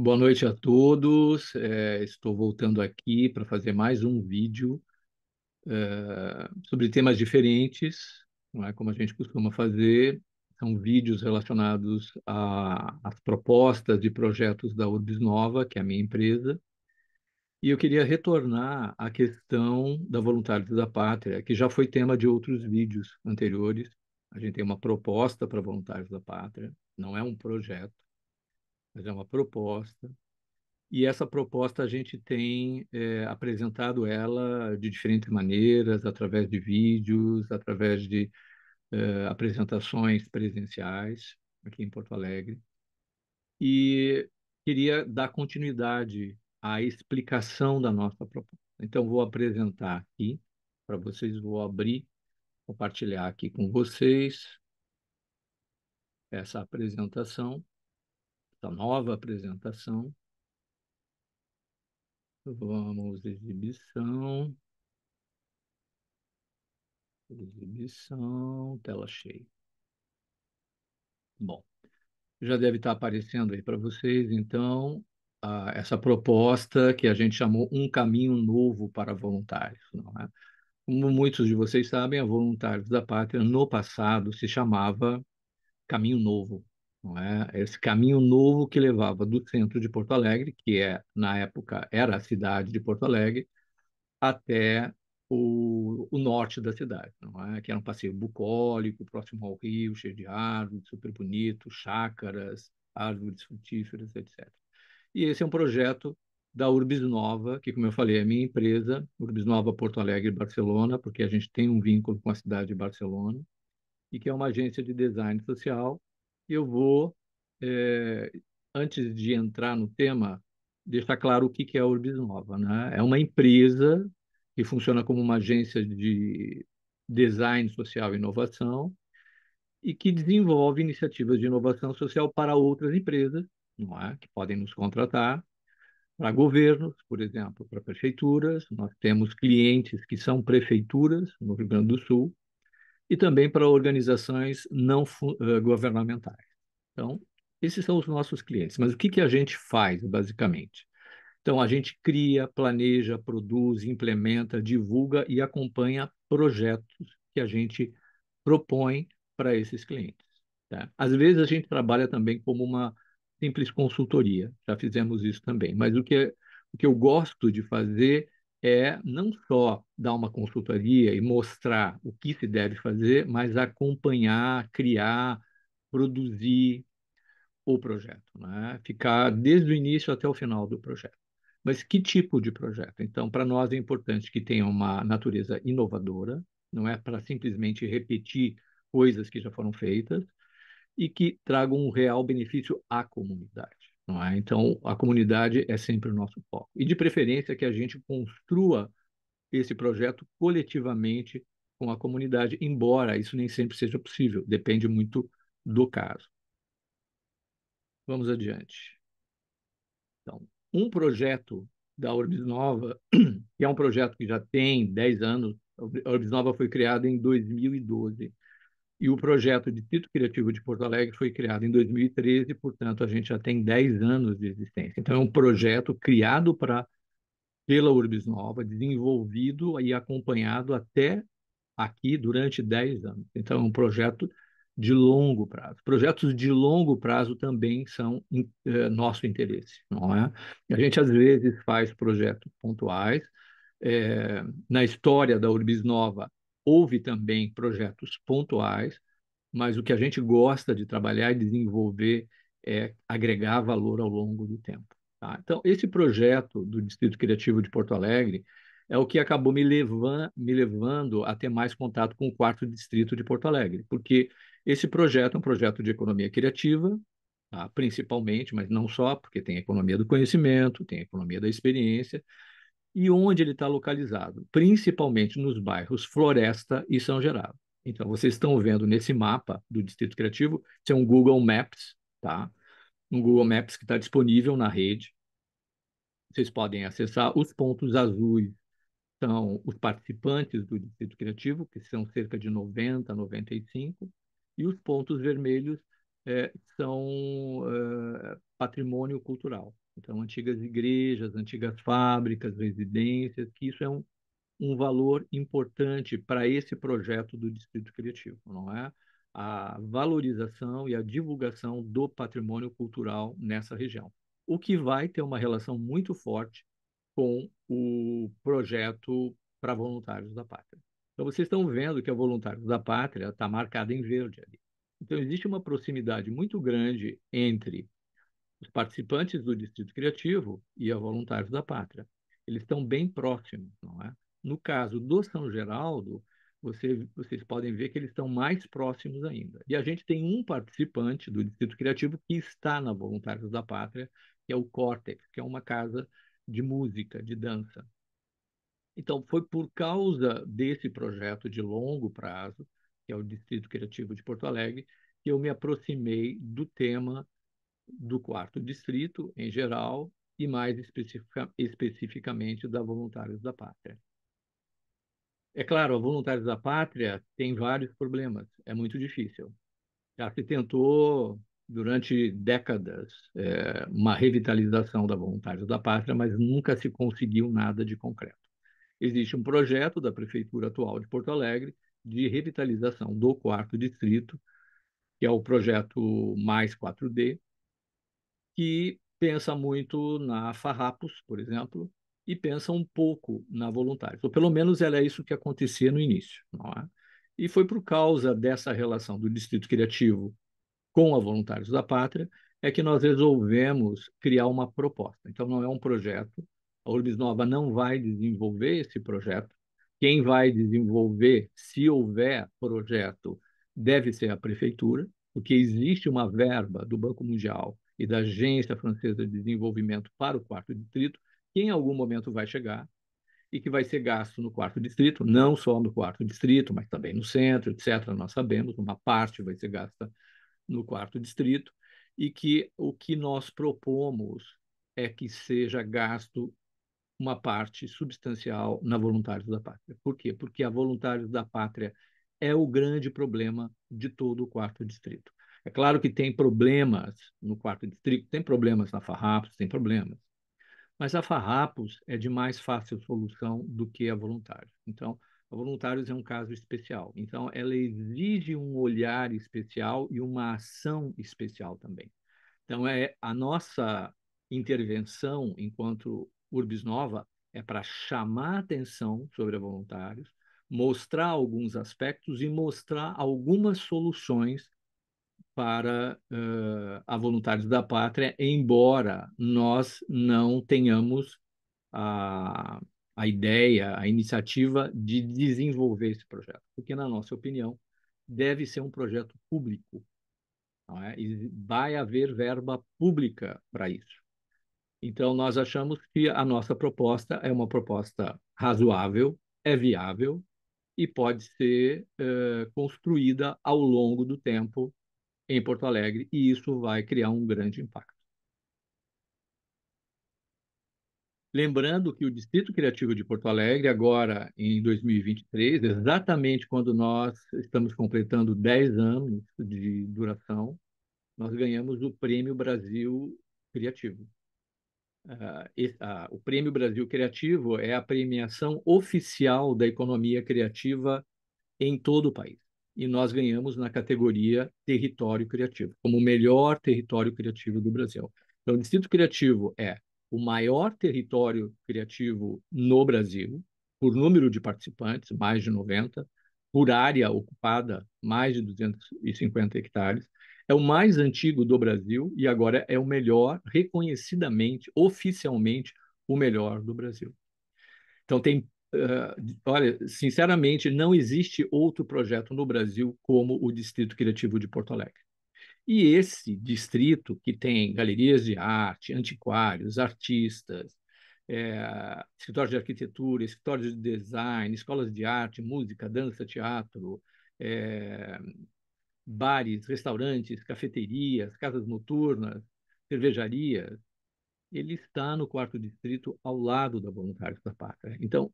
Boa noite a todos. É, estou voltando aqui para fazer mais um vídeo é, sobre temas diferentes, não é como a gente costuma fazer. São vídeos relacionados às propostas de projetos da Urbis Nova, que é a minha empresa. E eu queria retornar à questão da Voluntários da Pátria, que já foi tema de outros vídeos anteriores. A gente tem uma proposta para Voluntários da Pátria, não é um projeto mas é uma proposta. E essa proposta a gente tem é, apresentado ela de diferentes maneiras, através de vídeos, através de é, apresentações presenciais aqui em Porto Alegre. E queria dar continuidade à explicação da nossa proposta. Então, vou apresentar aqui para vocês, vou abrir, compartilhar aqui com vocês essa apresentação essa nova apresentação. Vamos, exibição. Exibição, tela cheia. Bom, já deve estar aparecendo aí para vocês, então, a, essa proposta que a gente chamou Um Caminho Novo para Voluntários. É? Como muitos de vocês sabem, a Voluntários da Pátria, no passado, se chamava Caminho Novo. É? Esse caminho novo que levava do centro de Porto Alegre, que é na época era a cidade de Porto Alegre, até o, o norte da cidade, é? que era um passeio bucólico, próximo ao rio, cheio de árvores, super bonito, chácaras, árvores frutíferas, etc. E esse é um projeto da Urbis Nova, que, como eu falei, é minha empresa, Urbis Nova Porto Alegre Barcelona, porque a gente tem um vínculo com a cidade de Barcelona, e que é uma agência de design social eu vou, é, antes de entrar no tema, deixar claro o que é a Urbis Nova. Né? É uma empresa que funciona como uma agência de design social e inovação e que desenvolve iniciativas de inovação social para outras empresas, não é? que podem nos contratar, para governos, por exemplo, para prefeituras. Nós temos clientes que são prefeituras no Rio Grande do Sul, e também para organizações não eh, governamentais. Então, esses são os nossos clientes. Mas o que, que a gente faz, basicamente? Então, a gente cria, planeja, produz, implementa, divulga e acompanha projetos que a gente propõe para esses clientes. Tá? Às vezes, a gente trabalha também como uma simples consultoria, já fizemos isso também. Mas o que, é, o que eu gosto de fazer é não só dar uma consultoria e mostrar o que se deve fazer, mas acompanhar, criar, produzir o projeto, né? ficar desde o início até o final do projeto. Mas que tipo de projeto? Então, para nós é importante que tenha uma natureza inovadora, não é para simplesmente repetir coisas que já foram feitas, e que tragam um real benefício à comunidade. Não é? Então, a comunidade é sempre o nosso foco. E de preferência que a gente construa esse projeto coletivamente com a comunidade, embora isso nem sempre seja possível, depende muito do caso. Vamos adiante. Então, um projeto da Orbis Nova, que é um projeto que já tem 10 anos, a Orbis Nova foi criada em 2012. E o projeto de Tito Criativo de Porto Alegre foi criado em 2013, portanto, a gente já tem 10 anos de existência. Então, é um projeto criado pra, pela Urbis Nova, desenvolvido e acompanhado até aqui durante 10 anos. Então, é um projeto de longo prazo. Projetos de longo prazo também são é, nosso interesse, não é? A gente, às vezes, faz projetos pontuais. É, na história da Urbis Nova, Houve também projetos pontuais, mas o que a gente gosta de trabalhar e desenvolver é agregar valor ao longo do tempo. Tá? Então, esse projeto do Distrito Criativo de Porto Alegre é o que acabou me, levan, me levando a ter mais contato com o quarto distrito de Porto Alegre, porque esse projeto é um projeto de economia criativa, tá? principalmente, mas não só, porque tem a economia do conhecimento, tem a economia da experiência, e onde ele está localizado, principalmente nos bairros Floresta e São Gerardo. Então, vocês estão vendo nesse mapa do Distrito Criativo, isso é um Google Maps, tá? Um Google Maps que está disponível na rede. Vocês podem acessar os pontos azuis, são os participantes do Distrito Criativo, que são cerca de 90, 95, e os pontos vermelhos é, são é, patrimônio cultural, então, antigas igrejas, antigas fábricas, residências, que isso é um, um valor importante para esse projeto do Distrito Criativo, não é? A valorização e a divulgação do patrimônio cultural nessa região, o que vai ter uma relação muito forte com o projeto para voluntários da pátria. Então, vocês estão vendo que a Voluntários da Pátria está marcada em verde ali. Então, existe uma proximidade muito grande entre os participantes do Distrito Criativo e a Voluntários da Pátria. Eles estão bem próximos, não é? No caso do São Geraldo, você, vocês podem ver que eles estão mais próximos ainda. E a gente tem um participante do Distrito Criativo que está na Voluntários da Pátria, que é o Cortex, que é uma casa de música, de dança. Então, foi por causa desse projeto de longo prazo, que é o Distrito Criativo de Porto Alegre, que eu me aproximei do tema do quarto distrito, em geral, e mais especifica, especificamente da Voluntários da Pátria. É claro, a Voluntários da Pátria tem vários problemas, é muito difícil. Já se tentou, durante décadas, é, uma revitalização da Voluntários da Pátria, mas nunca se conseguiu nada de concreto. Existe um projeto da Prefeitura atual de Porto Alegre de revitalização do quarto distrito, que é o projeto Mais 4D, que pensa muito na Farrapos, por exemplo, e pensa um pouco na voluntários. Ou pelo menos era isso que acontecia no início. Não é? E foi por causa dessa relação do Distrito Criativo com a Voluntários da Pátria é que nós resolvemos criar uma proposta. Então, não é um projeto. A Urbis Nova não vai desenvolver esse projeto. Quem vai desenvolver, se houver projeto, deve ser a prefeitura, porque existe uma verba do Banco Mundial e da Agência Francesa de Desenvolvimento para o quarto distrito, que em algum momento vai chegar e que vai ser gasto no quarto distrito, não só no quarto distrito, mas também no centro, etc. Nós sabemos, uma parte vai ser gasta no quarto distrito e que o que nós propomos é que seja gasto uma parte substancial na Voluntários da Pátria. Por quê? Porque a Voluntários da Pátria é o grande problema de todo o quarto distrito. É claro que tem problemas no quarto distrito, tem problemas na Farrapos, tem problemas. Mas a Farrapos é de mais fácil solução do que a Voluntários. Então, a Voluntários é um caso especial. Então, ela exige um olhar especial e uma ação especial também. Então, é a nossa intervenção enquanto Urbis Nova é para chamar atenção sobre a Voluntários, mostrar alguns aspectos e mostrar algumas soluções para uh, a Voluntários da Pátria, embora nós não tenhamos a, a ideia, a iniciativa de desenvolver esse projeto, porque, na nossa opinião, deve ser um projeto público. Não é? E vai haver verba pública para isso. Então, nós achamos que a nossa proposta é uma proposta razoável, é viável e pode ser uh, construída ao longo do tempo em Porto Alegre e isso vai criar um grande impacto. Lembrando que o Distrito Criativo de Porto Alegre, agora em 2023, exatamente quando nós estamos completando 10 anos de duração, nós ganhamos o Prêmio Brasil Criativo. Ah, ah, o Prêmio Brasil Criativo é a premiação oficial da economia criativa em todo o país e nós ganhamos na categoria território criativo, como o melhor território criativo do Brasil. Então, o Distrito Criativo é o maior território criativo no Brasil, por número de participantes, mais de 90, por área ocupada, mais de 250 hectares. É o mais antigo do Brasil e agora é o melhor, reconhecidamente, oficialmente, o melhor do Brasil. Então, tem Uh, olha, sinceramente, não existe outro projeto no Brasil como o Distrito Criativo de Porto Alegre. E esse distrito, que tem galerias de arte, antiquários, artistas, é, escritórios de arquitetura, escritórios de design, escolas de arte, música, dança, teatro, é, bares, restaurantes, cafeterias, casas noturnas, cervejarias, ele está no quarto distrito ao lado da Voluntários da Pátria. Então,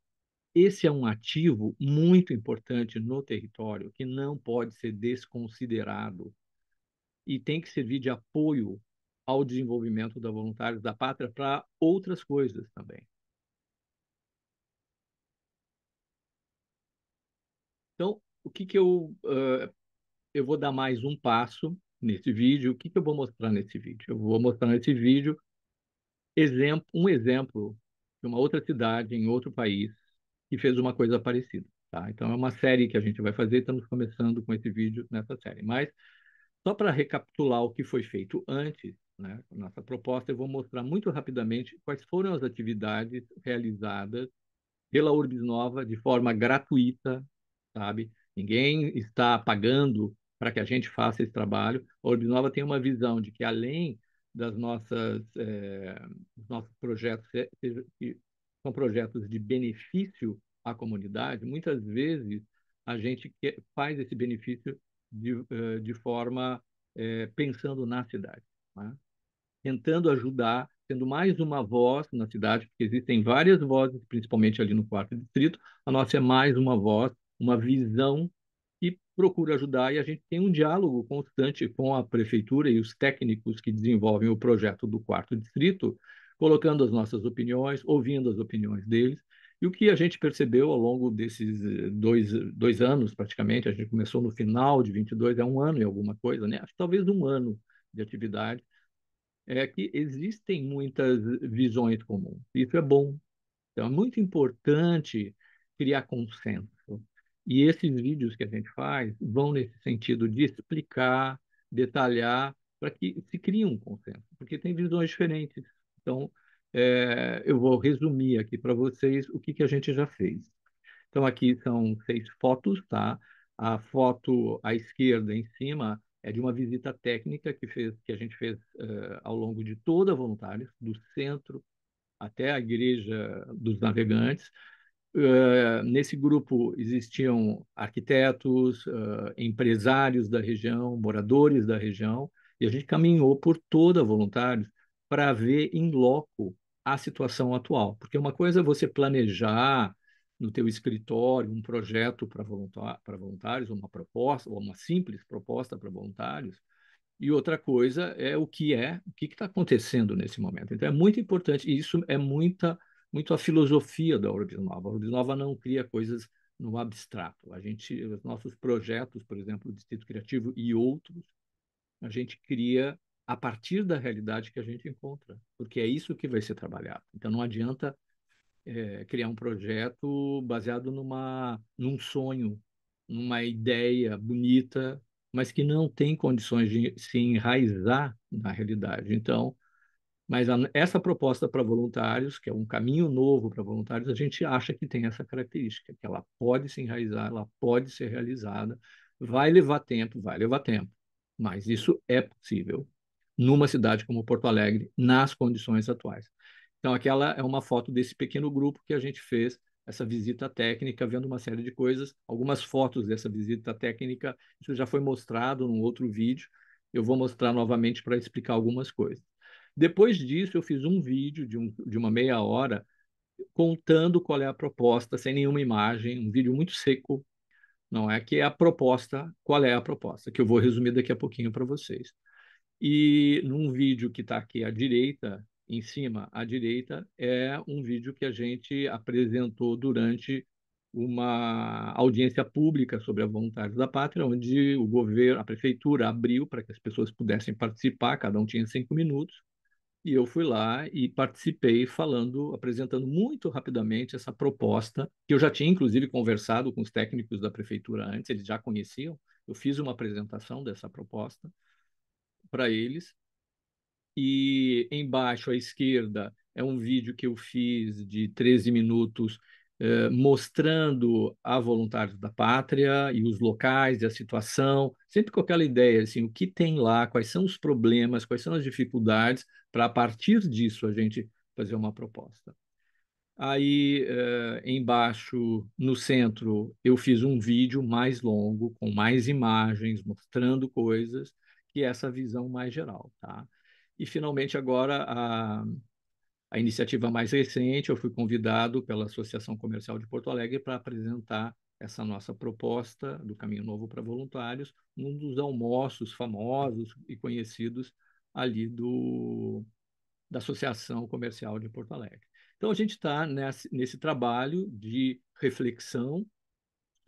esse é um ativo muito importante no território que não pode ser desconsiderado e tem que servir de apoio ao desenvolvimento da Voluntários da Pátria para outras coisas também. Então, o que, que eu. Uh, eu vou dar mais um passo nesse vídeo. O que, que eu vou mostrar nesse vídeo? Eu vou mostrar nesse vídeo exemplo, um exemplo de uma outra cidade em outro país que fez uma coisa parecida. Tá? Então, é uma série que a gente vai fazer, estamos começando com esse vídeo nessa série. Mas, só para recapitular o que foi feito antes, né, nossa proposta, eu vou mostrar muito rapidamente quais foram as atividades realizadas pela Urbis Nova de forma gratuita, sabe? Ninguém está pagando para que a gente faça esse trabalho. A Urbis Nova tem uma visão de que, além das nossas, é, dos nossos projetos, eh, que são projetos de benefício a comunidade, muitas vezes a gente faz esse benefício de, eh, de forma é, pensando na cidade, né? tentando ajudar, tendo mais uma voz na cidade, porque existem várias vozes, principalmente ali no quarto distrito, a nossa é mais uma voz, uma visão que procura ajudar e a gente tem um diálogo constante com a prefeitura e os técnicos que desenvolvem o projeto do quarto distrito, colocando as nossas opiniões, ouvindo as opiniões deles e o que a gente percebeu ao longo desses eh, dois, dois anos, praticamente, a gente começou no final de 22, é um ano e alguma coisa, né? Acho que talvez um ano de atividade, é que existem muitas visões comuns. Isso é bom. Então, é muito importante criar consenso. E esses vídeos que a gente faz vão nesse sentido de explicar, detalhar, para que se crie um consenso, porque tem visões diferentes. Então, é, eu vou resumir aqui para vocês o que, que a gente já fez. Então, aqui são seis fotos, tá? A foto à esquerda, em cima, é de uma visita técnica que, fez, que a gente fez uh, ao longo de toda a Voluntários, do centro até a Igreja dos Navegantes. Uh, nesse grupo existiam arquitetos, uh, empresários da região, moradores da região, e a gente caminhou por toda a Voluntários para ver em loco à situação atual. Porque uma coisa é você planejar no teu escritório um projeto para voluntários, uma proposta, ou uma simples proposta para voluntários, e outra coisa é o que é, o que está acontecendo nesse momento. Então, é muito importante, e isso é muita, muito a filosofia da Orbis Nova. A Orbis Nova não cria coisas no abstrato. A gente, os nossos projetos, por exemplo, o Distrito Criativo e outros, a gente cria a partir da realidade que a gente encontra, porque é isso que vai ser trabalhado. Então não adianta é, criar um projeto baseado numa, num sonho, numa ideia bonita, mas que não tem condições de se enraizar na realidade. Então, mas a, essa proposta para voluntários, que é um caminho novo para voluntários, a gente acha que tem essa característica, que ela pode se enraizar, ela pode ser realizada, vai levar tempo, vai levar tempo, mas isso é possível numa cidade como Porto Alegre, nas condições atuais. Então, aquela é uma foto desse pequeno grupo que a gente fez essa visita técnica, vendo uma série de coisas, algumas fotos dessa visita técnica, isso já foi mostrado num outro vídeo, eu vou mostrar novamente para explicar algumas coisas. Depois disso, eu fiz um vídeo de, um, de uma meia hora contando qual é a proposta, sem nenhuma imagem, um vídeo muito seco, não é? Que é a proposta, qual é a proposta, que eu vou resumir daqui a pouquinho para vocês. E num vídeo que está aqui à direita, em cima à direita, é um vídeo que a gente apresentou durante uma audiência pública sobre a vontade da pátria, onde o governo, a prefeitura abriu para que as pessoas pudessem participar, cada um tinha cinco minutos, e eu fui lá e participei falando, apresentando muito rapidamente essa proposta, que eu já tinha inclusive conversado com os técnicos da prefeitura antes, eles já conheciam, eu fiz uma apresentação dessa proposta, para eles. E embaixo à esquerda é um vídeo que eu fiz de 13 minutos eh, mostrando a Voluntários da Pátria e os locais e a situação, sempre com aquela ideia, assim, o que tem lá, quais são os problemas, quais são as dificuldades, para a partir disso a gente fazer uma proposta. Aí eh, embaixo, no centro, eu fiz um vídeo mais longo, com mais imagens, mostrando coisas que é essa visão mais geral, tá? E finalmente agora a, a iniciativa mais recente, eu fui convidado pela Associação Comercial de Porto Alegre para apresentar essa nossa proposta do Caminho Novo para Voluntários, um dos almoços famosos e conhecidos ali do da Associação Comercial de Porto Alegre. Então a gente está nesse, nesse trabalho de reflexão,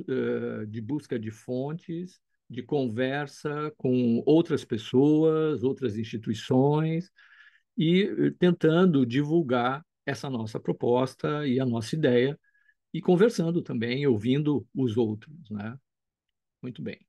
eh, de busca de fontes, de conversa com outras pessoas, outras instituições, e eh, tentando divulgar essa nossa proposta e a nossa ideia, e conversando também, ouvindo os outros. Né? Muito bem.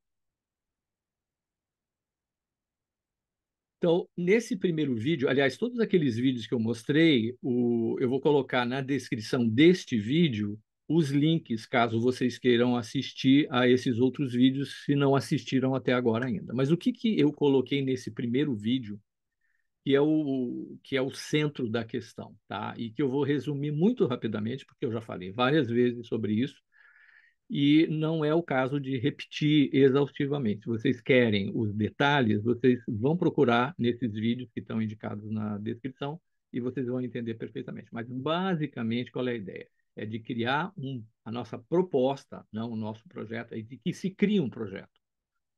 Então, nesse primeiro vídeo, aliás, todos aqueles vídeos que eu mostrei, o, eu vou colocar na descrição deste vídeo os links, caso vocês queiram assistir a esses outros vídeos, se não assistiram até agora ainda. Mas o que, que eu coloquei nesse primeiro vídeo, que é o, que é o centro da questão, tá? E que eu vou resumir muito rapidamente, porque eu já falei várias vezes sobre isso, e não é o caso de repetir exaustivamente. Se vocês querem os detalhes, vocês vão procurar nesses vídeos que estão indicados na descrição e vocês vão entender perfeitamente. Mas, basicamente, qual é a ideia? é de criar um, a nossa proposta, não o nosso projeto, é de que se crie um projeto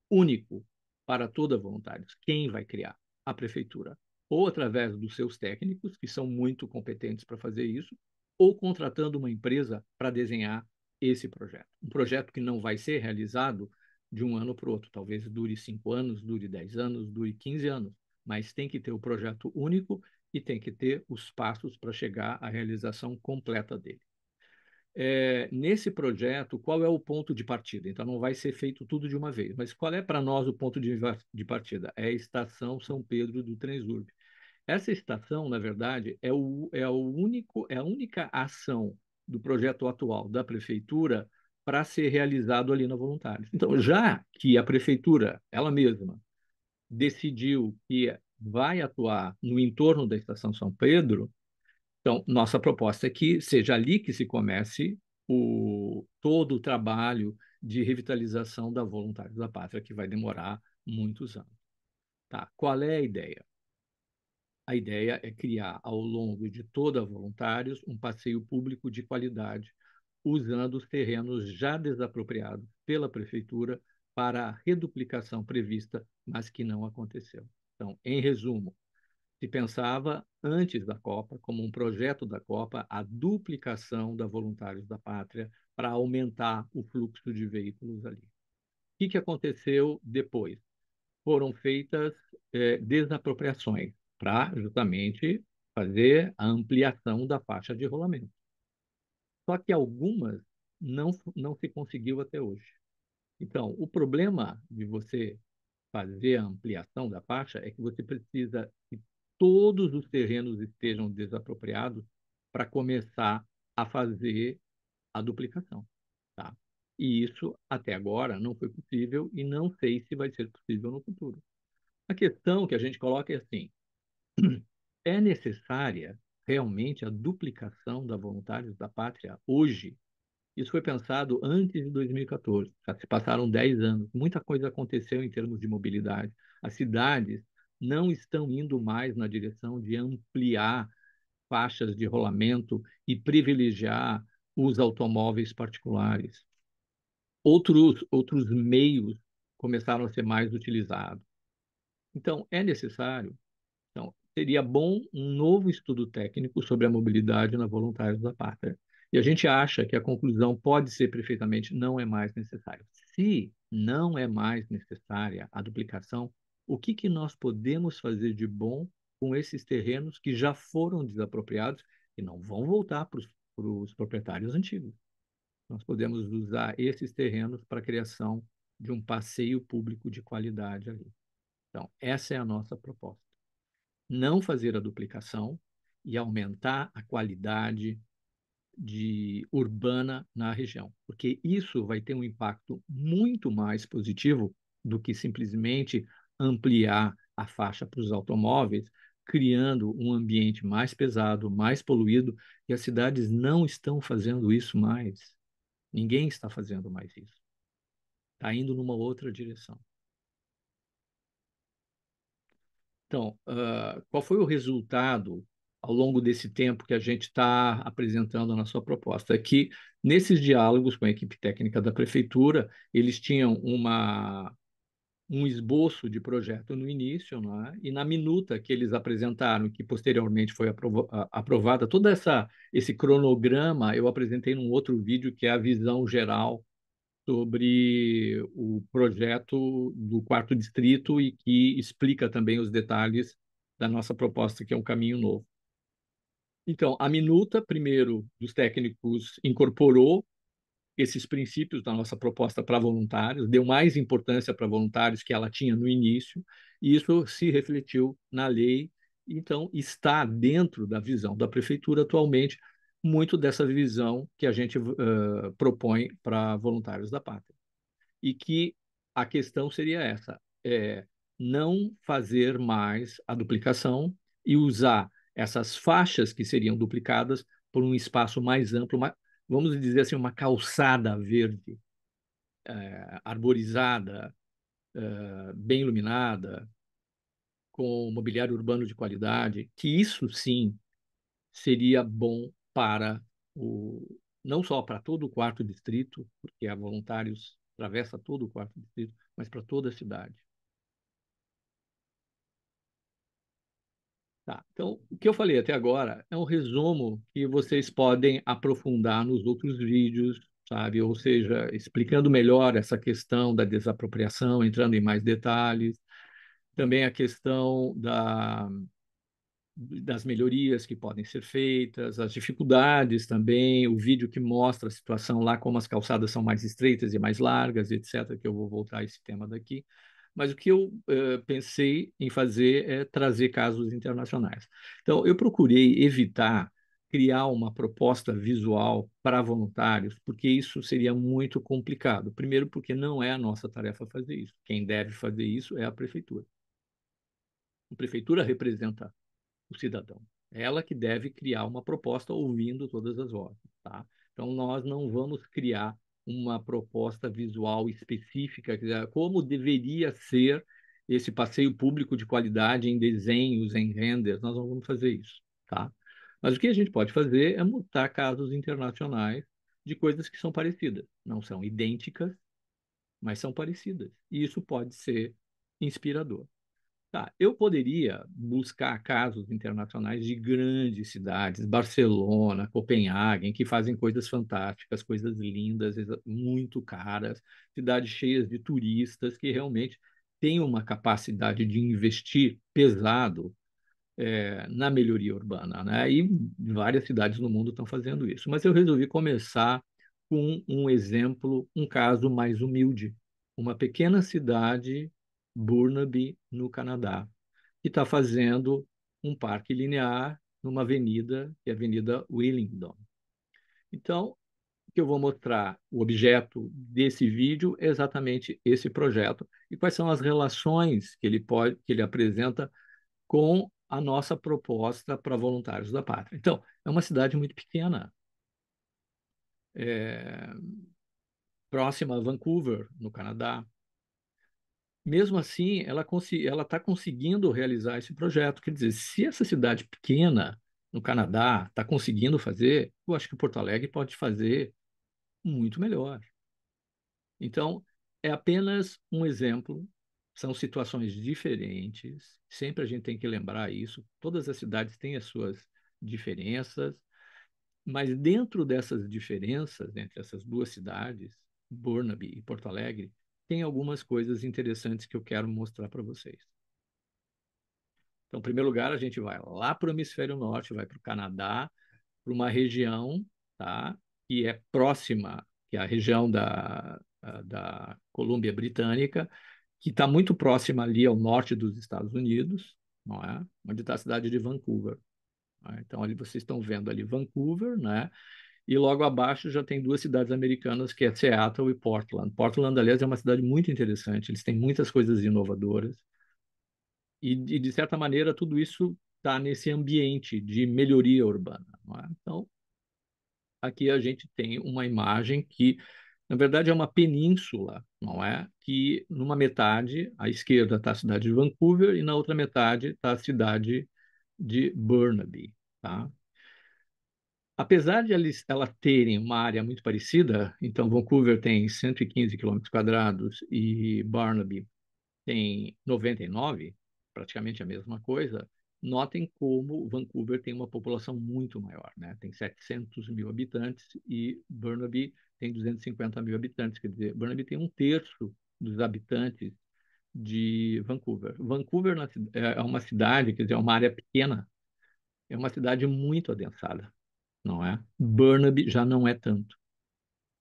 único para toda voluntários. Quem vai criar? A prefeitura, ou através dos seus técnicos, que são muito competentes para fazer isso, ou contratando uma empresa para desenhar esse projeto. Um projeto que não vai ser realizado de um ano para o outro. Talvez dure cinco anos, dure dez anos, dure quinze anos, mas tem que ter o projeto único e tem que ter os passos para chegar à realização completa dele é, nesse projeto, qual é o ponto de partida? Então, não vai ser feito tudo de uma vez, mas qual é para nós o ponto de, de, partida? É a estação São Pedro do Transurb. Essa estação, na verdade, é, o, é, o único, é a única ação do projeto atual da prefeitura para ser realizado ali na Voluntários. Então, já que a prefeitura, ela mesma, decidiu que vai atuar no entorno da estação São Pedro, então, nossa proposta é que seja ali que se comece o, todo o trabalho de revitalização da Voluntários da Pátria, que vai demorar muitos anos. Tá, qual é a ideia? A ideia é criar, ao longo de toda a Voluntários, um passeio público de qualidade, usando os terrenos já desapropriados pela Prefeitura para a reduplicação prevista, mas que não aconteceu. Então, em resumo, se pensava antes da Copa, como um projeto da Copa, a duplicação da Voluntários da Pátria para aumentar o fluxo de veículos ali. O que, que aconteceu depois? Foram feitas é, desapropriações para justamente fazer a ampliação da faixa de rolamento. Só que algumas não, não se conseguiu até hoje. Então, o problema de você fazer a ampliação da faixa é que você precisa se todos os terrenos estejam desapropriados para começar a fazer a duplicação. Tá? E isso, até agora, não foi possível e não sei se vai ser possível no futuro. A questão que a gente coloca é assim: é necessária realmente a duplicação da Voluntários da Pátria hoje? Isso foi pensado antes de 2014. Já se passaram 10 anos. Muita coisa aconteceu em termos de mobilidade. As cidades não estão indo mais na direção de ampliar faixas de rolamento e privilegiar os automóveis particulares. Outros, outros meios começaram a ser mais utilizados. Então, é necessário. Então, seria bom um novo estudo técnico sobre a mobilidade na Voluntários da Pátria. E a gente acha que a conclusão pode ser perfeitamente não é mais necessário. Se não é mais necessária a duplicação o que, que nós podemos fazer de bom com esses terrenos que já foram desapropriados e não vão voltar para os proprietários antigos. Nós podemos usar esses terrenos para a criação de um passeio público de qualidade ali. Então, essa é a nossa proposta. Não fazer a duplicação e aumentar a qualidade de urbana na região, porque isso vai ter um impacto muito mais positivo do que simplesmente ampliar a faixa para os automóveis, criando um ambiente mais pesado, mais poluído, e as cidades não estão fazendo isso mais. Ninguém está fazendo mais isso. Está indo numa outra direção. Então, uh, qual foi o resultado ao longo desse tempo que a gente está apresentando na sua proposta? É que nesses diálogos com a equipe técnica da prefeitura, eles tinham uma um esboço de projeto no início, é? e na minuta que eles apresentaram, que posteriormente foi aprovada, todo essa, esse cronograma eu apresentei num outro vídeo, que é a visão geral sobre o projeto do quarto distrito e que explica também os detalhes da nossa proposta, que é um caminho novo. Então, a minuta, primeiro, dos técnicos incorporou esses princípios da nossa proposta para voluntários, deu mais importância para voluntários que ela tinha no início, e isso se refletiu na lei, então está dentro da visão da prefeitura atualmente, muito dessa visão que a gente uh, propõe para voluntários da pátria. E que a questão seria essa: é não fazer mais a duplicação e usar essas faixas que seriam duplicadas por um espaço mais amplo, mais, vamos dizer assim, uma calçada verde, é, arborizada, é, bem iluminada, com mobiliário urbano de qualidade, que isso sim seria bom para o não só para todo o quarto distrito, porque há voluntários atravessa todo o quarto distrito, mas para toda a cidade. Tá, então, o que eu falei até agora é um resumo que vocês podem aprofundar nos outros vídeos, sabe? Ou seja, explicando melhor essa questão da desapropriação, entrando em mais detalhes. Também a questão da, das melhorias que podem ser feitas, as dificuldades também, o vídeo que mostra a situação lá, como as calçadas são mais estreitas e mais largas, etc., que eu vou voltar a esse tema daqui mas o que eu uh, pensei em fazer é trazer casos internacionais. Então, eu procurei evitar criar uma proposta visual para voluntários, porque isso seria muito complicado. Primeiro, porque não é a nossa tarefa fazer isso. Quem deve fazer isso é a prefeitura. A prefeitura representa o cidadão. É ela que deve criar uma proposta ouvindo todas as vozes, tá? Então nós não vamos criar uma proposta visual específica, como deveria ser esse passeio público de qualidade em desenhos, em renders, nós não vamos fazer isso, tá? Mas o que a gente pode fazer é mutar casos internacionais de coisas que são parecidas, não são idênticas, mas são parecidas. E isso pode ser inspirador. Tá, eu poderia buscar casos internacionais de grandes cidades, Barcelona, Copenhague, que fazem coisas fantásticas, coisas lindas, muito caras, cidades cheias de turistas que realmente têm uma capacidade de investir pesado é, na melhoria urbana, né? E várias cidades no mundo estão fazendo isso. Mas eu resolvi começar com um exemplo, um caso mais humilde, uma pequena cidade Burnaby, no Canadá, que está fazendo um parque linear numa avenida, que é a Avenida Willingdon. Então, o que eu vou mostrar, o objeto desse vídeo, é exatamente esse projeto e quais são as relações que ele, pode, que ele apresenta com a nossa proposta para voluntários da pátria. Então, é uma cidade muito pequena, é... próxima a Vancouver, no Canadá, mesmo assim, ela está conseguindo realizar esse projeto. Quer dizer, se essa cidade pequena no Canadá está conseguindo fazer, eu acho que Porto Alegre pode fazer muito melhor. Então, é apenas um exemplo, são situações diferentes, sempre a gente tem que lembrar isso. Todas as cidades têm as suas diferenças, mas dentro dessas diferenças, entre essas duas cidades, Burnaby e Porto Alegre, tem algumas coisas interessantes que eu quero mostrar para vocês. Então, em primeiro lugar, a gente vai lá para o hemisfério norte, vai para o Canadá, para uma região tá, que é próxima, que é a região da, da Colômbia Britânica, que está muito próxima ali ao norte dos Estados Unidos, não é? onde está a cidade de Vancouver. Né? Então, ali vocês estão vendo ali Vancouver, né? e logo abaixo já tem duas cidades americanas, que é Seattle e Portland. Portland, aliás, é uma cidade muito interessante, eles têm muitas coisas inovadoras, e, e de certa maneira, tudo isso está nesse ambiente de melhoria urbana. É? Então, aqui a gente tem uma imagem que, na verdade, é uma península, não é? Que numa metade, à esquerda, está a cidade de Vancouver e na outra metade está a cidade de Burnaby, tá? Apesar de ela terem uma área muito parecida, então Vancouver tem 115 km quadrados e Barnaby tem 99, praticamente a mesma coisa, notem como Vancouver tem uma população muito maior, né? Tem 700 mil habitantes e Burnaby tem 250 mil habitantes, quer dizer, Burnaby tem um terço dos habitantes de Vancouver. Vancouver é uma é cidade, quer dizer, é uma área pequena, é uma cidade muito adensada não é? Burnaby já não é tanto.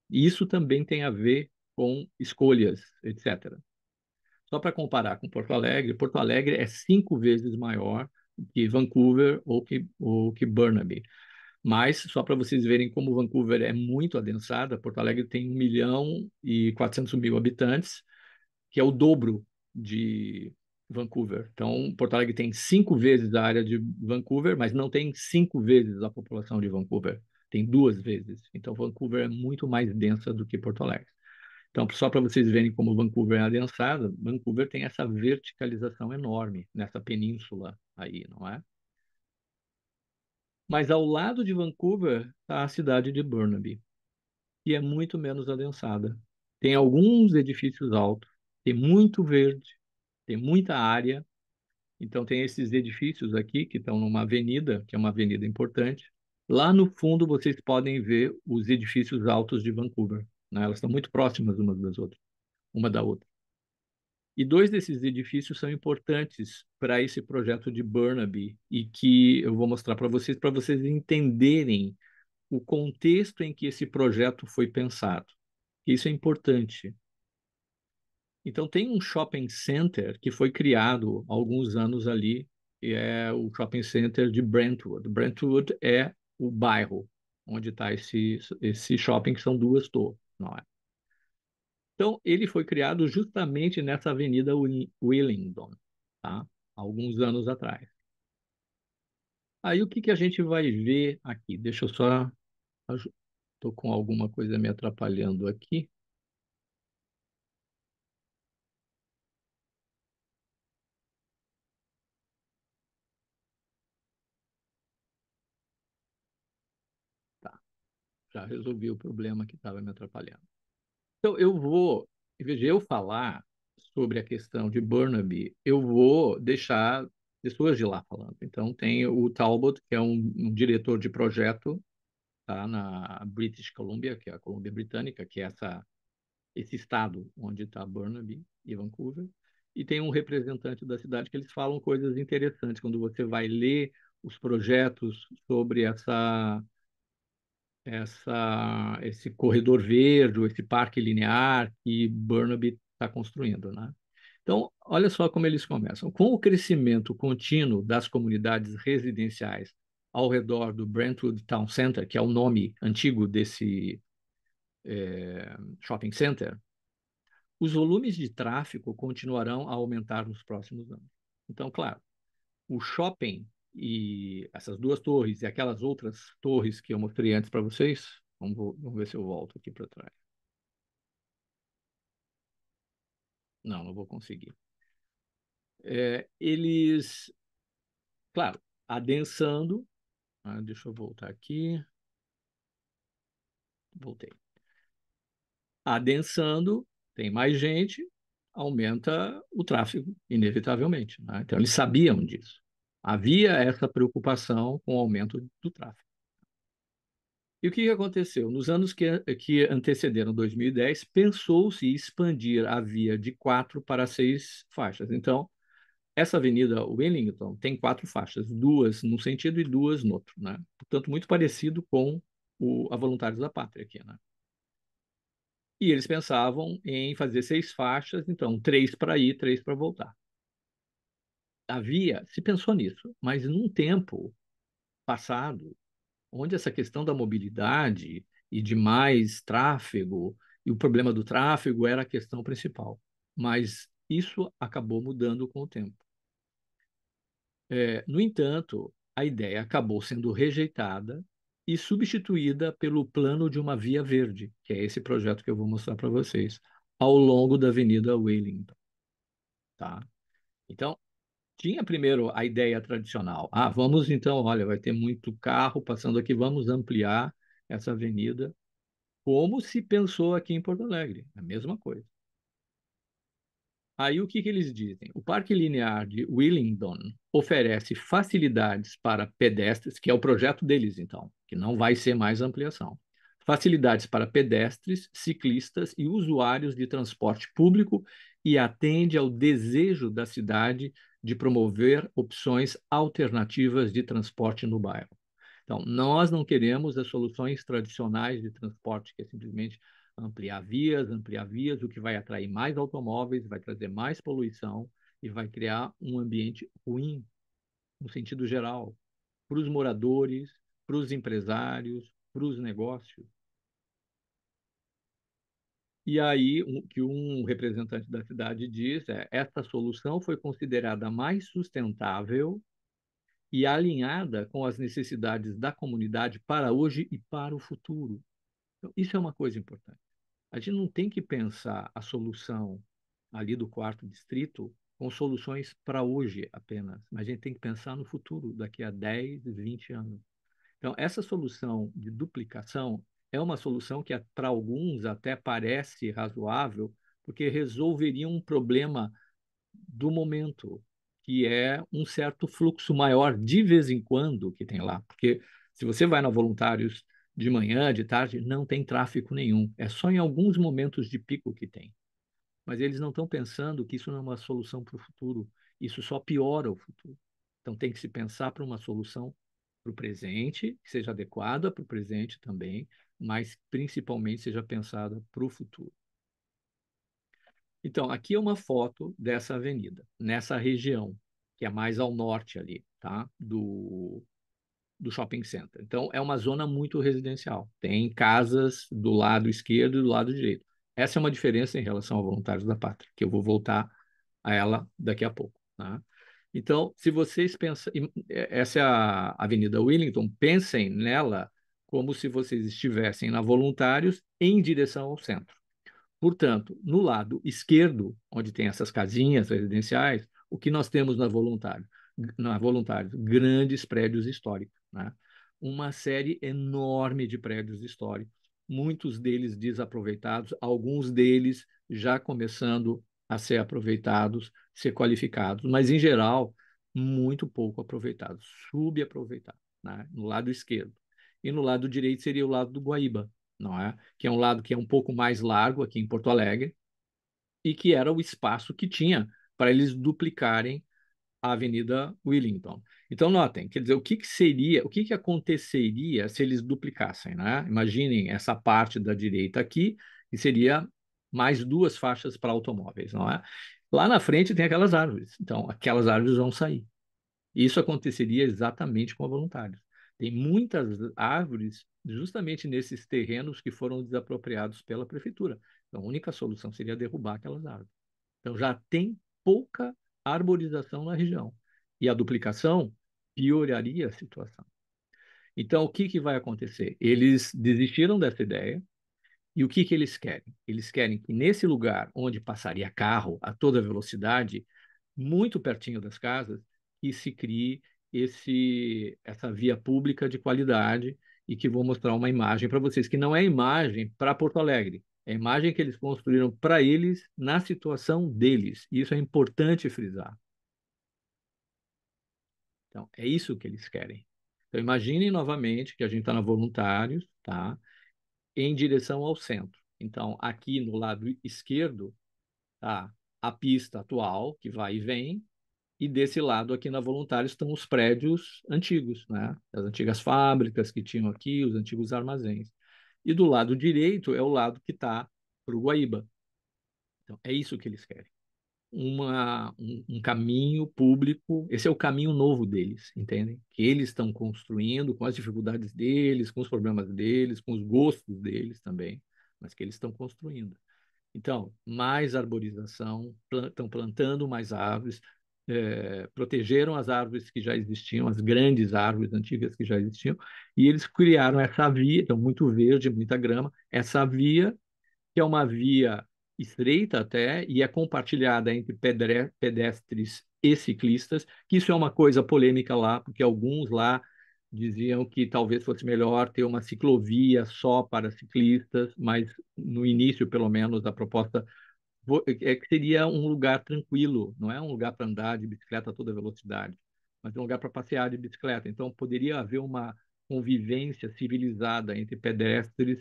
Isso também tem a ver com escolhas, etc. Só para comparar com Porto Alegre, Porto Alegre é cinco vezes maior que Vancouver ou que, ou que Burnaby. Mas, só para vocês verem como Vancouver é muito adensada, Porto Alegre tem 1 milhão e 400 mil habitantes, que é o dobro de, Vancouver. Então, Porto Alegre tem cinco vezes a área de Vancouver, mas não tem cinco vezes a população de Vancouver. Tem duas vezes. Então, Vancouver é muito mais densa do que Porto Alegre. Então, só para vocês verem como Vancouver é adensada, Vancouver tem essa verticalização enorme nessa península aí, não é? Mas ao lado de Vancouver está a cidade de Burnaby, que é muito menos adensada. Tem alguns edifícios altos, tem muito verde, tem muita área. Então, tem esses edifícios aqui que estão numa avenida, que é uma avenida importante. Lá no fundo, vocês podem ver os edifícios altos de Vancouver. Né? Elas estão muito próximas umas das outras, uma da outra. E dois desses edifícios são importantes para esse projeto de Burnaby e que eu vou mostrar para vocês, para vocês entenderem o contexto em que esse projeto foi pensado. Isso é importante. Então tem um shopping center que foi criado há alguns anos ali, e é o shopping center de Brentwood. Brentwood é o bairro onde está esse, esse shopping, que são duas torres, não é? Então, ele foi criado justamente nessa avenida Willingdon, tá? alguns anos atrás. Aí, o que, que a gente vai ver aqui? Deixa eu só... Estou com alguma coisa me atrapalhando aqui. já resolvi o problema que estava me atrapalhando. Então, eu vou, veja, eu falar sobre a questão de Burnaby, eu vou deixar pessoas de lá falando. Então, tem o Talbot, que é um, um diretor de projeto tá, na British Columbia, que é a Colômbia Britânica, que é essa, esse estado onde está Burnaby e Vancouver. E tem um representante da cidade que eles falam coisas interessantes. Quando você vai ler os projetos sobre essa essa, esse corredor verde, esse parque linear que Burnaby está construindo. Né? Então, olha só como eles começam. Com o crescimento contínuo das comunidades residenciais ao redor do Brentwood Town Center, que é o nome antigo desse é, shopping center, os volumes de tráfego continuarão a aumentar nos próximos anos. Então, claro, o shopping e essas duas torres e aquelas outras torres que eu mostrei antes para vocês. Vamos, vamos ver se eu volto aqui para trás. Não, não vou conseguir. É, eles, claro, adensando. Ah, deixa eu voltar aqui. Voltei. Adensando, tem mais gente, aumenta o tráfego, inevitavelmente. Né? Então, eles sabiam disso havia essa preocupação com o aumento do tráfego. E o que aconteceu? Nos anos que, que antecederam 2010, pensou-se expandir a via de quatro para seis faixas. Então, essa avenida Wellington tem quatro faixas, duas num sentido e duas no outro. Né? Portanto, muito parecido com o, a Voluntários da Pátria aqui. Né? E eles pensavam em fazer seis faixas, então três para ir, três para voltar havia, se pensou nisso, mas num tempo passado, onde essa questão da mobilidade e de mais tráfego, e o problema do tráfego era a questão principal. Mas isso acabou mudando com o tempo. É, no entanto, a ideia acabou sendo rejeitada e substituída pelo plano de uma via verde, que é esse projeto que eu vou mostrar para vocês, ao longo da Avenida Wellington. Tá? Então, tinha primeiro a ideia tradicional. Ah, vamos então, olha, vai ter muito carro passando aqui, vamos ampliar essa avenida, como se pensou aqui em Porto Alegre, a mesma coisa. Aí o que, que eles dizem? O Parque Linear de Willingdon oferece facilidades para pedestres, que é o projeto deles então, que não vai ser mais ampliação. Facilidades para pedestres, ciclistas e usuários de transporte público e atende ao desejo da cidade de promover opções alternativas de transporte no bairro. Então, nós não queremos as soluções tradicionais de transporte, que é simplesmente ampliar vias, ampliar vias, o que vai atrair mais automóveis, vai trazer mais poluição e vai criar um ambiente ruim, no sentido geral, para os moradores, para os empresários, para os negócios. E aí, o que um representante da cidade diz é: esta solução foi considerada mais sustentável e alinhada com as necessidades da comunidade para hoje e para o futuro. Então, isso é uma coisa importante. A gente não tem que pensar a solução ali do quarto distrito com soluções para hoje apenas, mas a gente tem que pensar no futuro, daqui a 10, 20 anos. Então, essa solução de duplicação é uma solução que, para alguns, até parece razoável, porque resolveria um problema do momento, que é um certo fluxo maior de vez em quando que tem lá. Porque se você vai na Voluntários de manhã, de tarde, não tem tráfego nenhum. É só em alguns momentos de pico que tem. Mas eles não estão pensando que isso não é uma solução para o futuro. Isso só piora o futuro. Então tem que se pensar para uma solução para o presente, que seja adequada para o presente também, mas principalmente seja pensada para o futuro. Então, aqui é uma foto dessa avenida, nessa região, que é mais ao norte ali, tá? Do, do shopping center. Então, é uma zona muito residencial. Tem casas do lado esquerdo e do lado direito. Essa é uma diferença em relação ao Voluntários da Pátria, que eu vou voltar a ela daqui a pouco. Tá? Então, se vocês pensam. É, essa é a Avenida Wellington, pensem nela como se vocês estivessem na voluntários em direção ao centro. Portanto, no lado esquerdo, onde tem essas casinhas residenciais, o que nós temos na voluntário? Na voluntários, grandes prédios históricos, né? uma série enorme de prédios históricos, muitos deles desaproveitados, alguns deles já começando a ser aproveitados, ser qualificados, mas em geral muito pouco aproveitados, subaproveitados, né? no lado esquerdo e no lado direito seria o lado do Guaíba, não é? Que é um lado que é um pouco mais largo aqui em Porto Alegre e que era o espaço que tinha para eles duplicarem a Avenida Willington. Então notem, quer dizer, o que, que seria, o que, que aconteceria se eles duplicassem, né? Imaginem essa parte da direita aqui, e seria mais duas faixas para automóveis, não é? Lá na frente tem aquelas árvores, então aquelas árvores vão sair. Isso aconteceria exatamente com a voluntários. Tem muitas árvores justamente nesses terrenos que foram desapropriados pela prefeitura. Então, a única solução seria derrubar aquelas árvores. Então, já tem pouca arborização na região. E a duplicação pioraria a situação. Então, o que, que vai acontecer? Eles desistiram dessa ideia. E o que, que eles querem? Eles querem que nesse lugar onde passaria carro a toda velocidade, muito pertinho das casas, que se crie esse essa via pública de qualidade e que vou mostrar uma imagem para vocês que não é imagem para Porto Alegre, é imagem que eles construíram para eles na situação deles. E isso é importante frisar. Então, é isso que eles querem. Então, imaginem novamente que a gente está na Voluntários, tá? Em direção ao centro. Então, aqui no lado esquerdo, tá? A pista atual, que vai e vem, e desse lado aqui na Voluntária estão os prédios antigos, né? As antigas fábricas que tinham aqui, os antigos armazéns. E do lado direito é o lado que está para o Guaíba. Então, é isso que eles querem. Uma, um, um, caminho público, esse é o caminho novo deles, entendem? Que eles estão construindo com as dificuldades deles, com os problemas deles, com os gostos deles também, mas que eles estão construindo. Então, mais arborização, estão plant, plantando mais árvores, é, protegeram as árvores que já existiam, as grandes árvores antigas que já existiam, e eles criaram essa via, então muito verde, muita grama, essa via, que é uma via estreita até, e é compartilhada entre pedre, pedestres e ciclistas, que isso é uma coisa polêmica lá, porque alguns lá diziam que talvez fosse melhor ter uma ciclovia só para ciclistas, mas no início, pelo menos, a proposta é, é que seria um lugar tranquilo, não é um lugar para andar de bicicleta a toda velocidade, mas é um lugar para passear de bicicleta. Então, poderia haver uma convivência civilizada entre pedestres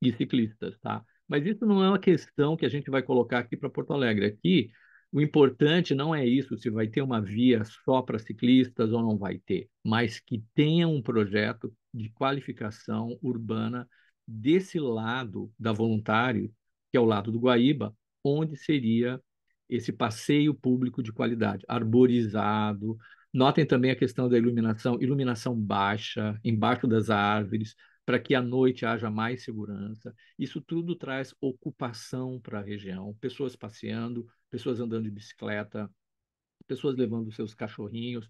e ciclistas, tá? Mas isso não é uma questão que a gente vai colocar aqui para Porto Alegre. Aqui, o importante não é isso, se vai ter uma via só para ciclistas ou não vai ter, mas que tenha um projeto de qualificação urbana desse lado da voluntário, que é o lado do Guaíba, onde seria esse passeio público de qualidade, arborizado. Notem também a questão da iluminação, iluminação baixa, embaixo das árvores, para que à noite haja mais segurança. Isso tudo traz ocupação para a região, pessoas passeando, pessoas andando de bicicleta, pessoas levando seus cachorrinhos,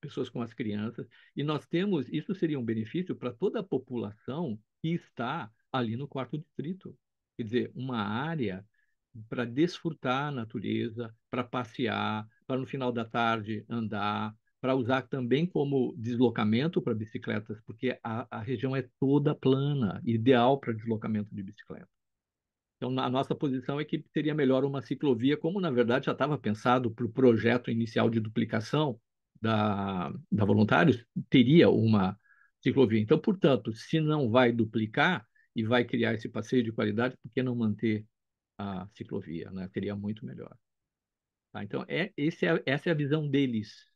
pessoas com as crianças. E nós temos, isso seria um benefício para toda a população que está ali no quarto distrito. Quer dizer, uma área para desfrutar a natureza, para passear, para no final da tarde andar, para usar também como deslocamento para bicicletas, porque a, a região é toda plana, ideal para deslocamento de bicicleta. Então, a nossa posição é que seria melhor uma ciclovia, como na verdade já estava pensado para o projeto inicial de duplicação da, da Voluntários, teria uma ciclovia. Então, portanto, se não vai duplicar e vai criar esse passeio de qualidade, por que não manter a ciclovia, né? Seria muito melhor. Tá? Então, é, esse é, essa é a visão deles.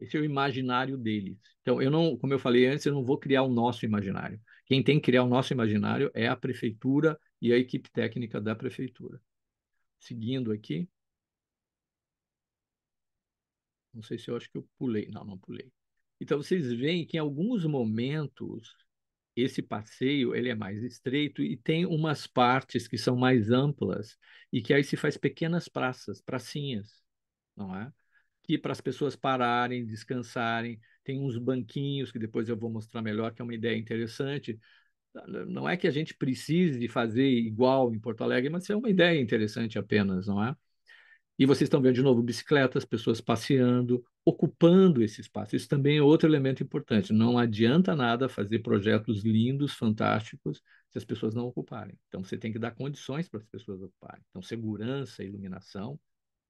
Esse é o imaginário deles. Então, eu não, como eu falei antes, eu não vou criar o nosso imaginário. Quem tem que criar o nosso imaginário é a prefeitura e a equipe técnica da prefeitura. Seguindo aqui. Não sei se eu acho que eu pulei. Não, não pulei. Então, vocês veem que em alguns momentos esse passeio ele é mais estreito e tem umas partes que são mais amplas e que aí se faz pequenas praças, pracinhas, não é? Que para as pessoas pararem, descansarem, tem uns banquinhos que depois eu vou mostrar melhor, que é uma ideia interessante. Não é que a gente precise fazer igual em Porto Alegre, mas é uma ideia interessante apenas, não é? E vocês estão vendo de novo bicicletas, pessoas passeando, ocupando esse espaço. Isso também é outro elemento importante. Não adianta nada fazer projetos lindos, fantásticos, se as pessoas não ocuparem. Então você tem que dar condições para as pessoas ocuparem. Então segurança, iluminação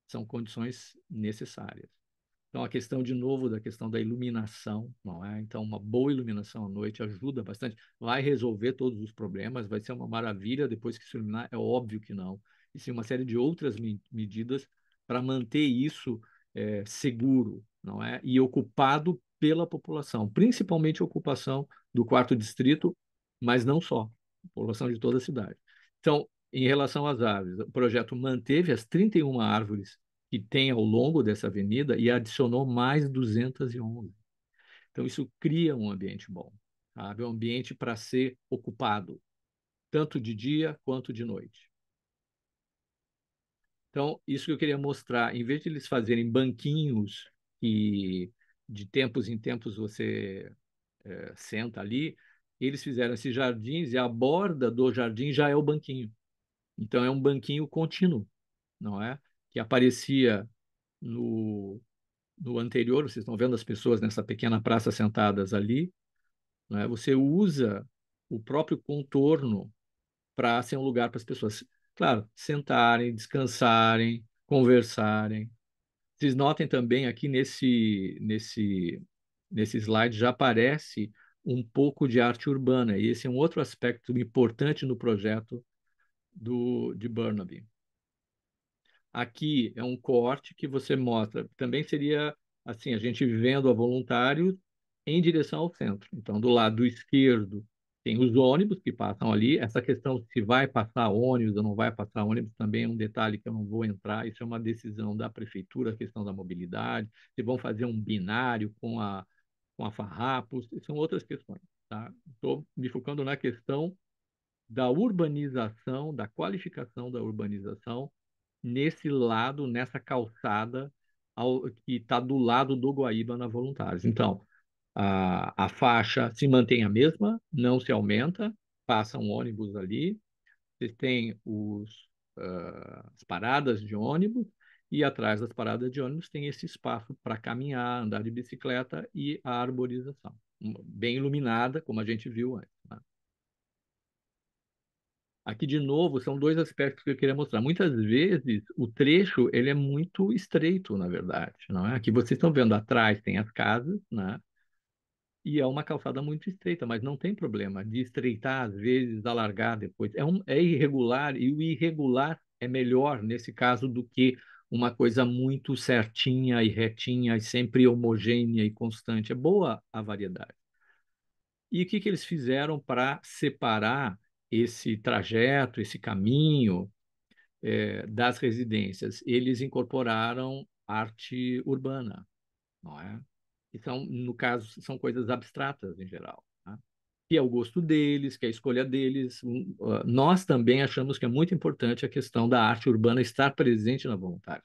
são condições necessárias. Então a questão de novo da questão da iluminação, não é? Então uma boa iluminação à noite ajuda bastante, vai resolver todos os problemas, vai ser uma maravilha depois que se iluminar, é óbvio que não. E sim uma série de outras medidas para manter isso é, seguro, não é? E ocupado pela população, principalmente a ocupação do quarto distrito, mas não só, população de toda a cidade. Então, em relação às árvores, o projeto manteve as 31 árvores que tem ao longo dessa avenida e adicionou mais 211. Então, isso cria um ambiente bom, sabe? Um ambiente para ser ocupado, tanto de dia quanto de noite. Então, isso que eu queria mostrar, em vez de eles fazerem banquinhos e de tempos em tempos você é, senta ali, eles fizeram esses jardins e a borda do jardim já é o banquinho. Então, é um banquinho contínuo, não é? Que aparecia no, no anterior, vocês estão vendo as pessoas nessa pequena praça sentadas ali, não é? Você usa o próprio contorno para ser um lugar para as pessoas claro, sentarem, descansarem, conversarem. Vocês notem também aqui nesse, nesse, nesse slide já aparece um pouco de arte urbana, e esse é um outro aspecto importante no projeto do, de Burnaby. Aqui é um corte que você mostra, também seria assim, a gente vendo a voluntário em direção ao centro. Então, do lado esquerdo tem os ônibus que passam ali. Essa questão se vai passar ônibus ou não vai passar ônibus também é um detalhe que eu não vou entrar. Isso é uma decisão da prefeitura, a questão da mobilidade. Se vão fazer um binário com a, com a Farrapos, são outras questões. Estou tá? me focando na questão da urbanização, da qualificação da urbanização nesse lado, nessa calçada ao, que está do lado do Guaíba na Voluntários. Então, a, a faixa se mantém a mesma, não se aumenta, passa um ônibus ali, você tem os, uh, as paradas de ônibus, e atrás das paradas de ônibus tem esse espaço para caminhar, andar de bicicleta e a arborização, hum, bem iluminada, como a gente viu antes. Né? Aqui, de novo, são dois aspectos que eu queria mostrar. Muitas vezes, o trecho ele é muito estreito, na verdade. Não é? Aqui vocês estão vendo, atrás tem as casas, né? e é uma calçada muito estreita, mas não tem problema de estreitar às vezes, alargar depois. É, um, é irregular e o irregular é melhor nesse caso do que uma coisa muito certinha e retinha e sempre homogênea e constante. É boa a variedade. E o que, que eles fizeram para separar esse trajeto, esse caminho é, das residências? Eles incorporaram arte urbana, não é? que são, no caso, são coisas abstratas em geral, tá? que é o gosto deles, que é a escolha deles. Hum, nós também achamos que é muito importante a questão da arte urbana estar presente na vontade.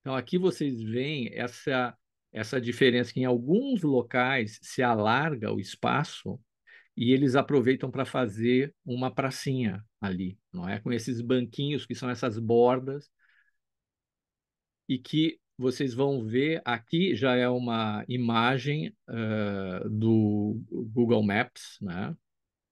Então, aqui vocês veem essa, essa diferença que em alguns locais se alarga o espaço e eles aproveitam para fazer uma pracinha ali, não é? Com esses banquinhos que são essas bordas e que vocês vão ver aqui já é uma imagem uh, do Google Maps, né?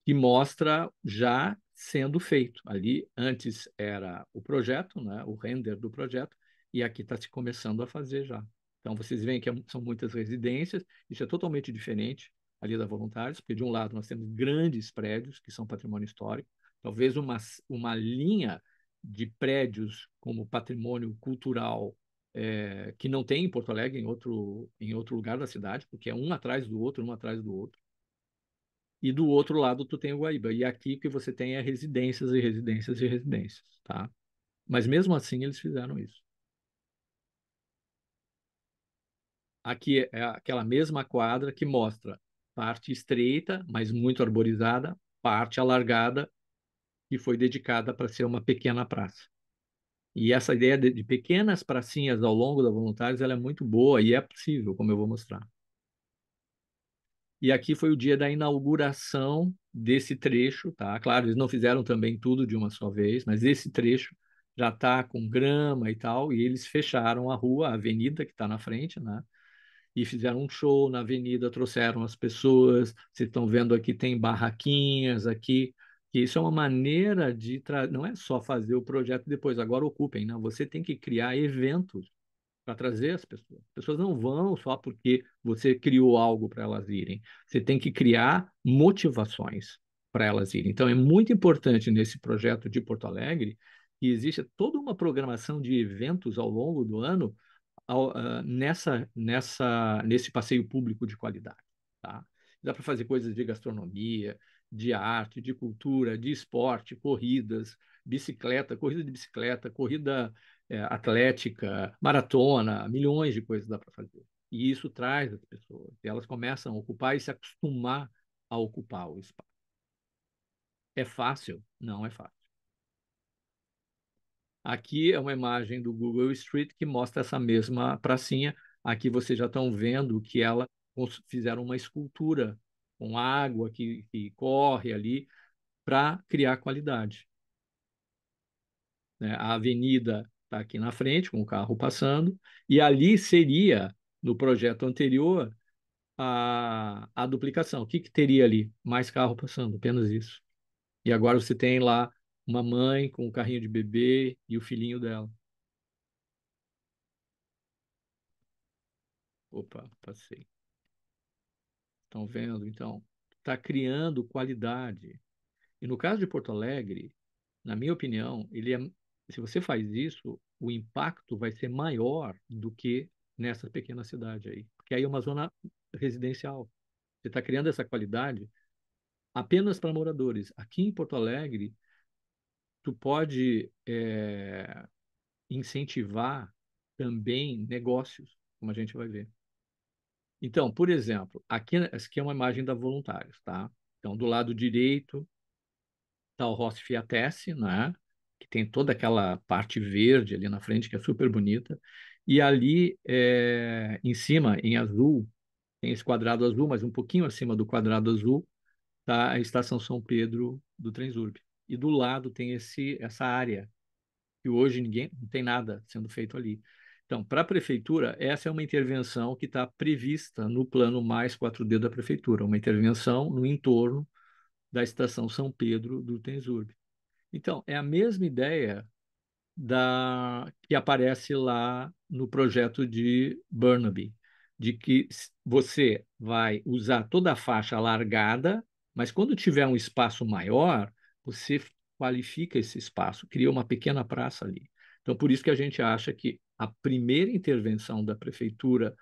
Que mostra já sendo feito. Ali antes era o projeto, né? O render do projeto e aqui está se começando a fazer já. Então vocês veem que é são muitas residências. Isso é totalmente diferente ali da Voluntários, porque de um lado nós temos grandes prédios que são patrimônio histórico, talvez uma uma linha de prédios como patrimônio cultural é, que não tem em Porto Alegre, em outro, em outro lugar da cidade, porque é um atrás do outro, um atrás do outro. E do outro lado tu tem o Guaíba. E aqui o que você tem é residências e residências e residências, tá? Mas mesmo assim eles fizeram isso. Aqui é, é aquela mesma quadra que mostra parte estreita, mas muito arborizada, parte alargada, que foi dedicada para ser uma pequena praça. E essa ideia de, de pequenas pracinhas ao longo da Voluntários ela é muito boa e é possível, como eu vou mostrar. E aqui foi o dia da inauguração desse trecho, tá? Claro, eles não fizeram também tudo de uma só vez, mas esse trecho já está com grama e tal, e eles fecharam a rua, a avenida que está na frente, né? E fizeram um show na avenida, trouxeram as pessoas. Vocês estão vendo aqui, tem barraquinhas aqui, que isso é uma maneira de não é só fazer o projeto depois, agora ocupem, não. Você tem que criar eventos para trazer as pessoas. As pessoas não vão só porque você criou algo para elas irem. Você tem que criar motivações para elas irem. Então é muito importante nesse projeto de Porto Alegre que exista toda uma programação de eventos ao longo do ano ao, uh, nessa, nessa, nesse passeio público de qualidade. Tá? Dá para fazer coisas de gastronomia, de arte, de cultura, de esporte, corridas, bicicleta, corrida de bicicleta, corrida é, atlética, maratona, milhões de coisas dá para fazer. E isso traz as pessoas. E elas começam a ocupar e se acostumar a ocupar o espaço. É fácil? Não é fácil. Aqui é uma imagem do Google Street que mostra essa mesma pracinha. Aqui vocês já estão vendo que ela fizeram uma escultura com água que, que corre ali, para criar qualidade. Né? A avenida está aqui na frente, com o carro passando, e ali seria, no projeto anterior, a, a duplicação. O que, que teria ali? Mais carro passando, apenas isso. E agora você tem lá uma mãe com um carrinho de bebê e o filhinho dela. Opa, passei. Estão vendo? Então, está criando qualidade. E no caso de Porto Alegre, na minha opinião, ele é, se você faz isso, o impacto vai ser maior do que nessa pequena cidade aí. Porque aí é uma zona residencial. Você está criando essa qualidade apenas para moradores. Aqui em Porto Alegre, tu pode é, incentivar também negócios, como a gente vai ver. Então, por exemplo, aqui, aqui é uma imagem da Voluntários, tá? Então, do lado direito está o Rossi Fiatesse, né? que tem toda aquela parte verde ali na frente, que é super bonita. E ali, é, em cima, em azul, tem esse quadrado azul, mas um pouquinho acima do quadrado azul, está a Estação São Pedro do Transurb. E do lado tem esse, essa área, que hoje ninguém não tem nada sendo feito ali. Então, para a prefeitura, essa é uma intervenção que está prevista no plano mais 4D da prefeitura, uma intervenção no entorno da estação São Pedro do Tensurb. Então, é a mesma ideia da que aparece lá no projeto de Burnaby, de que você vai usar toda a faixa alargada, mas quando tiver um espaço maior, você qualifica esse espaço, cria uma pequena praça ali. Então, por isso que a gente acha que a primeira intervenção da prefeitura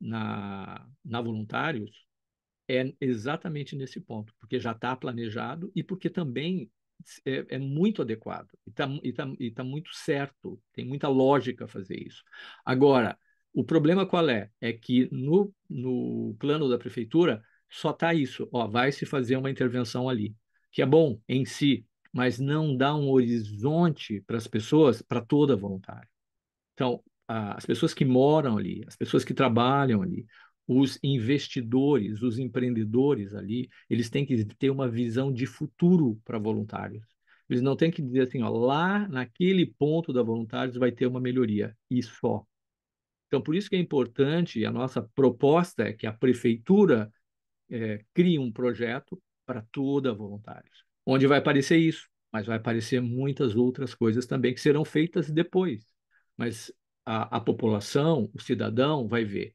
na, na voluntários é exatamente nesse ponto, porque já está planejado e porque também é, é muito adequado e está e tá, e tá muito certo, tem muita lógica fazer isso. Agora, o problema qual é? É que no, no plano da prefeitura só está isso, ó, vai se fazer uma intervenção ali, que é bom em si, mas não dá um horizonte para as pessoas, para toda voluntária. Então, as pessoas que moram ali, as pessoas que trabalham ali, os investidores, os empreendedores ali, eles têm que ter uma visão de futuro para voluntários. Eles não têm que dizer assim, ó, lá naquele ponto da voluntários vai ter uma melhoria e só. Então, por isso que é importante, a nossa proposta é que a prefeitura é, crie um projeto para toda voluntários, onde vai aparecer isso, mas vai aparecer muitas outras coisas também que serão feitas depois. Mas a, a população, o cidadão, vai ver.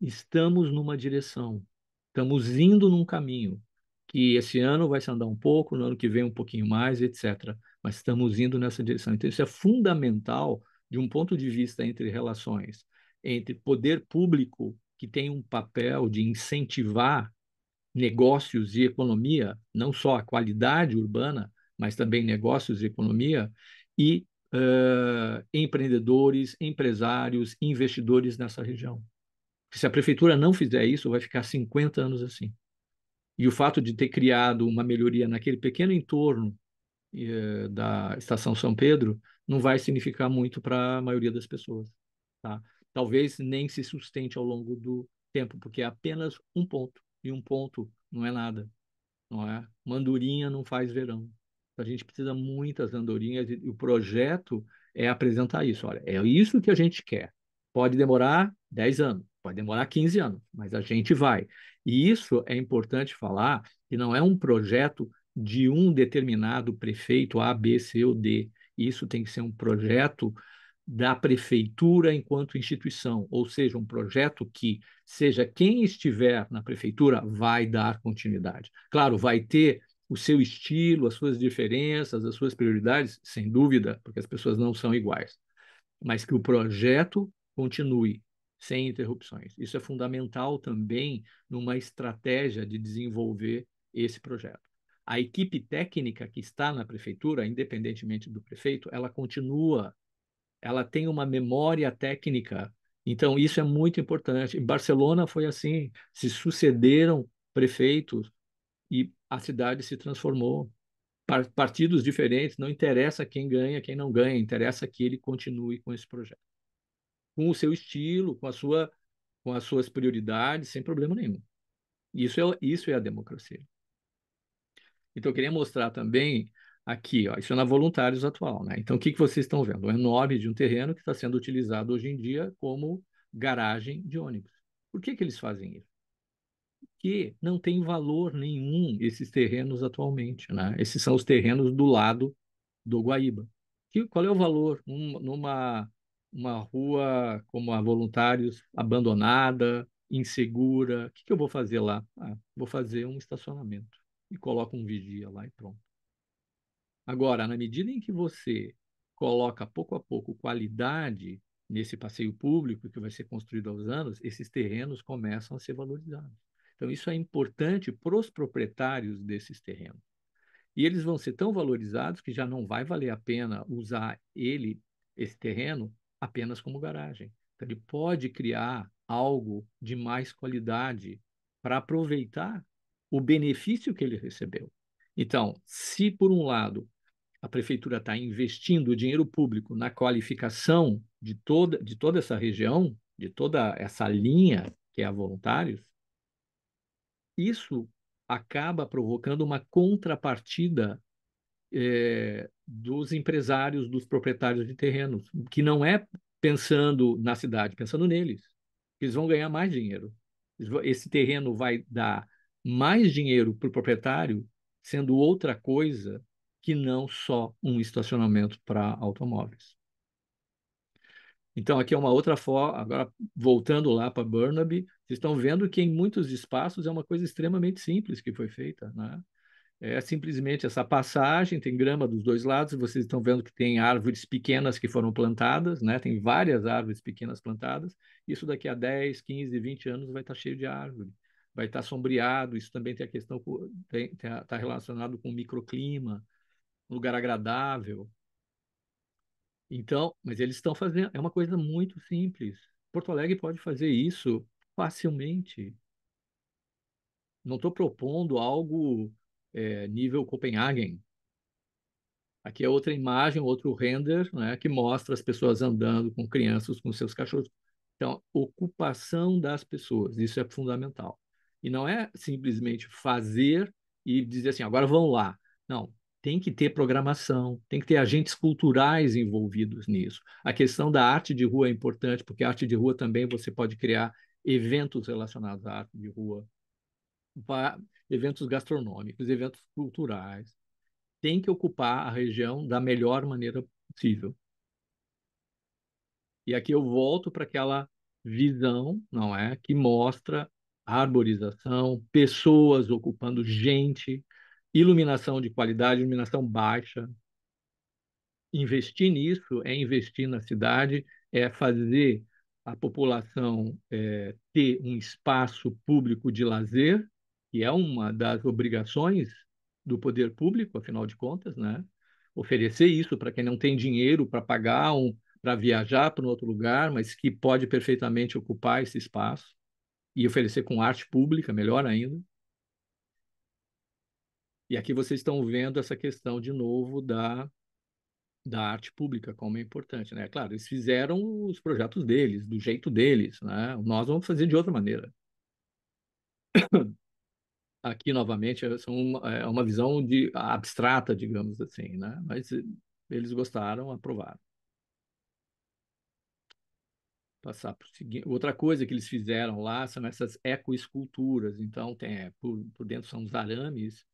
Estamos numa direção, estamos indo num caminho que esse ano vai se andar um pouco, no ano que vem um pouquinho mais, etc. Mas estamos indo nessa direção. Então, isso é fundamental de um ponto de vista entre relações, entre poder público, que tem um papel de incentivar negócios e economia, não só a qualidade urbana, mas também negócios e economia, e uh, empreendedores, empresários, investidores nessa região. Porque se a prefeitura não fizer isso, vai ficar 50 anos assim. E o fato de ter criado uma melhoria naquele pequeno entorno uh, da Estação São Pedro não vai significar muito para a maioria das pessoas. Tá? Talvez nem se sustente ao longo do tempo, porque é apenas um ponto. E um ponto não é nada. Não é? Mandurinha não faz verão. A gente precisa muitas andorinhas e, o projeto é apresentar isso. Olha, é isso que a gente quer. Pode demorar 10 anos, pode demorar 15 anos, mas a gente vai. E isso é importante falar que não é um projeto de um determinado prefeito A, B, C ou D. Isso tem que ser um projeto da prefeitura enquanto instituição, ou seja, um projeto que, seja quem estiver na prefeitura, vai dar continuidade. Claro, vai ter o seu estilo, as suas diferenças, as suas prioridades, sem dúvida, porque as pessoas não são iguais, mas que o projeto continue sem interrupções. Isso é fundamental também numa estratégia de desenvolver esse projeto. A equipe técnica que está na prefeitura, independentemente do prefeito, ela continua, ela tem uma memória técnica. Então, isso é muito importante. Em Barcelona foi assim: se sucederam prefeitos e a cidade se transformou. Partidos diferentes, não interessa quem ganha, quem não ganha, interessa que ele continue com esse projeto. Com o seu estilo, com, a sua, com as suas prioridades, sem problema nenhum. Isso é, isso é a democracia. Então, eu queria mostrar também aqui, ó, isso é na Voluntários atual. Né? Então, o que, que vocês estão vendo? É um enorme de um terreno que está sendo utilizado hoje em dia como garagem de ônibus. Por que, que eles fazem isso? que não tem valor nenhum esses terrenos atualmente. Né? Esses são os terrenos do lado do Guaíba. Que, qual é o valor? Um, numa uma rua como a Voluntários, abandonada, insegura, o que, que eu vou fazer lá? Ah, vou fazer um estacionamento e coloco um vigia lá e pronto. Agora, na medida em que você coloca pouco a pouco qualidade nesse passeio público que vai ser construído aos anos, esses terrenos começam a ser valorizados. Então, isso é importante para os proprietários desses terrenos. E eles vão ser tão valorizados que já não vai valer a pena usar ele, esse terreno, apenas como garagem. Então, ele pode criar algo de mais qualidade para aproveitar o benefício que ele recebeu. Então, se por um lado a prefeitura está investindo o dinheiro público na qualificação de toda, de toda essa região, de toda essa linha que é a voluntários, isso acaba provocando uma contrapartida é, dos empresários, dos proprietários de terrenos, que não é pensando na cidade, pensando neles. Eles vão ganhar mais dinheiro. Esse terreno vai dar mais dinheiro para o proprietário, sendo outra coisa que não só um estacionamento para automóveis. Então, aqui é uma outra forma. Agora, voltando lá para Burnaby, vocês estão vendo que em muitos espaços é uma coisa extremamente simples que foi feita, né? É simplesmente essa passagem, tem grama dos dois lados, vocês estão vendo que tem árvores pequenas que foram plantadas, né? Tem várias árvores pequenas plantadas. Isso daqui a 10, 15, 20 anos vai estar tá cheio de árvore, vai estar tá sombreado. Isso também tem a questão, está relacionado com o microclima, lugar agradável. Então, mas eles estão fazendo, é uma coisa muito simples. Porto Alegre pode fazer isso facilmente. Não estou propondo algo é, nível Copenhagen. Aqui é outra imagem, outro render, né, que mostra as pessoas andando com crianças, com seus cachorros. Então, ocupação das pessoas, isso é fundamental. E não é simplesmente fazer e dizer assim, agora vão lá. Não, tem que ter programação, tem que ter agentes culturais envolvidos nisso. A questão da arte de rua é importante, porque a arte de rua também você pode criar eventos relacionados à arte de rua, eventos gastronômicos, eventos culturais. Tem que ocupar a região da melhor maneira possível. E aqui eu volto para aquela visão, não é, que mostra arborização, pessoas ocupando gente, iluminação de qualidade, iluminação baixa. Investir nisso é investir na cidade, é fazer a população é, ter um espaço público de lazer, que é uma das obrigações do poder público, afinal de contas, né? Oferecer isso para quem não tem dinheiro para pagar, um, para viajar para um outro lugar, mas que pode perfeitamente ocupar esse espaço e oferecer com arte pública, melhor ainda. E aqui vocês estão vendo essa questão de novo da da arte pública, como é importante, né? Claro, eles fizeram os projetos deles, do jeito deles, né? Nós vamos fazer de outra maneira. Aqui, novamente, é, é uma visão de, abstrata, digamos assim, né? Mas eh, eles gostaram, aprovaram. Passar para o seguinte. Outra coisa que eles fizeram lá são essas ecoesculturas. Então, tem, é, por, por dentro são os arames,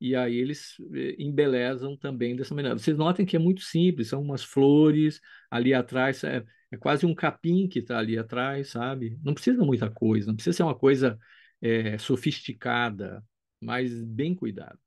e aí eles eh, embelezam também dessa maneira. Vocês notem que é muito simples, são umas flores ali atrás, é, é quase um capim que está ali atrás, sabe? Não precisa muita coisa, não precisa ser uma coisa é, sofisticada, mas bem cuidado.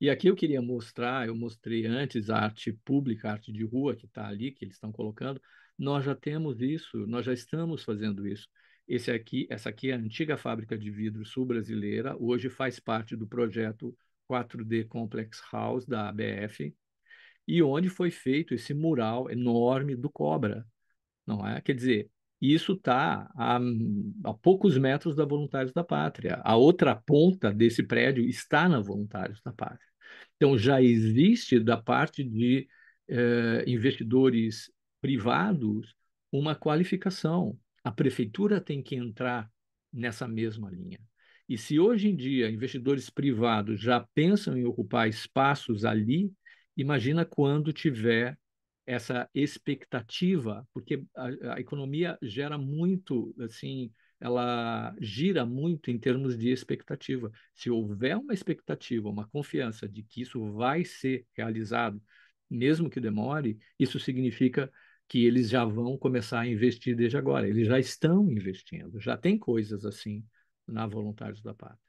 E aqui eu queria mostrar, eu mostrei antes a arte pública, a arte de rua que está ali, que eles estão colocando. Nós já temos isso, nós já estamos fazendo isso. Esse aqui, essa aqui é a antiga fábrica de vidro sul-brasileira, hoje faz parte do projeto 4D Complex House da ABF, e onde foi feito esse mural enorme do Cobra, não é? Quer dizer, isso está a, a, poucos metros da Voluntários da Pátria. A outra ponta desse prédio está na Voluntários da Pátria. Então, já existe da parte de eh, investidores privados uma qualificação a prefeitura tem que entrar nessa mesma linha. E se hoje em dia investidores privados já pensam em ocupar espaços ali, imagina quando tiver essa expectativa, porque a, a, economia gera muito, assim, ela gira muito em termos de expectativa. Se houver uma expectativa, uma confiança de que isso vai ser realizado, mesmo que demore, isso significa que eles já vão começar a investir desde agora. Eles já estão investindo, já tem coisas assim na Voluntários da Pátria.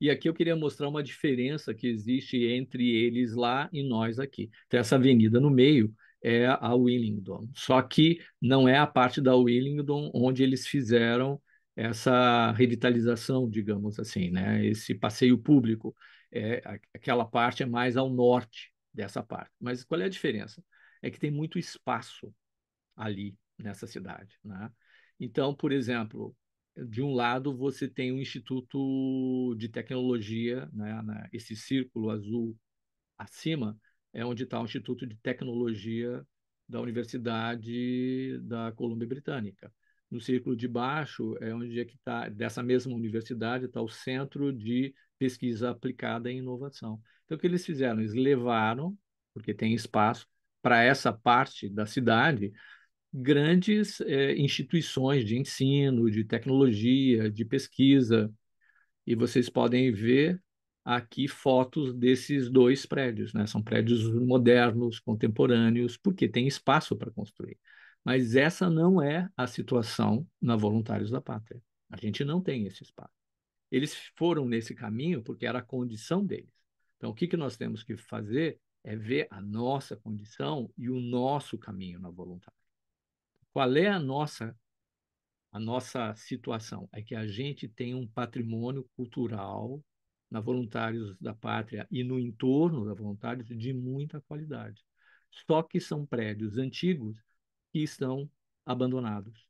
E aqui eu queria mostrar uma diferença que existe entre eles lá e nós aqui. Então, essa avenida no meio é a Willingdon, só que não é a parte da Willingdon onde eles fizeram essa revitalização, digamos assim, né? esse passeio público. É, aquela parte é mais ao norte dessa parte. Mas qual é a diferença? é que tem muito espaço ali nessa cidade. Né? Então, por exemplo, de um lado você tem um instituto de tecnologia, né, né, esse círculo azul acima é onde está o instituto de tecnologia da Universidade da Colômbia Britânica. No círculo de baixo é onde é que está dessa mesma universidade está o centro de pesquisa aplicada em inovação. Então o que eles fizeram? Eles levaram porque tem espaço para essa parte da cidade grandes é, instituições de ensino, de tecnologia, de pesquisa. E vocês podem ver aqui fotos desses dois prédios, né? São prédios modernos, contemporâneos, porque tem espaço para construir. Mas essa não é a situação na Voluntários da Pátria. A gente não tem esse espaço. Eles foram nesse caminho porque era a condição deles. Então, o que, que nós temos que fazer é ver a nossa condição e o nosso caminho na voluntade. Qual é a nossa a nossa situação? É que a gente tem um patrimônio cultural na Voluntários da Pátria e no entorno da Voluntários de muita qualidade. Só que são prédios antigos que estão abandonados.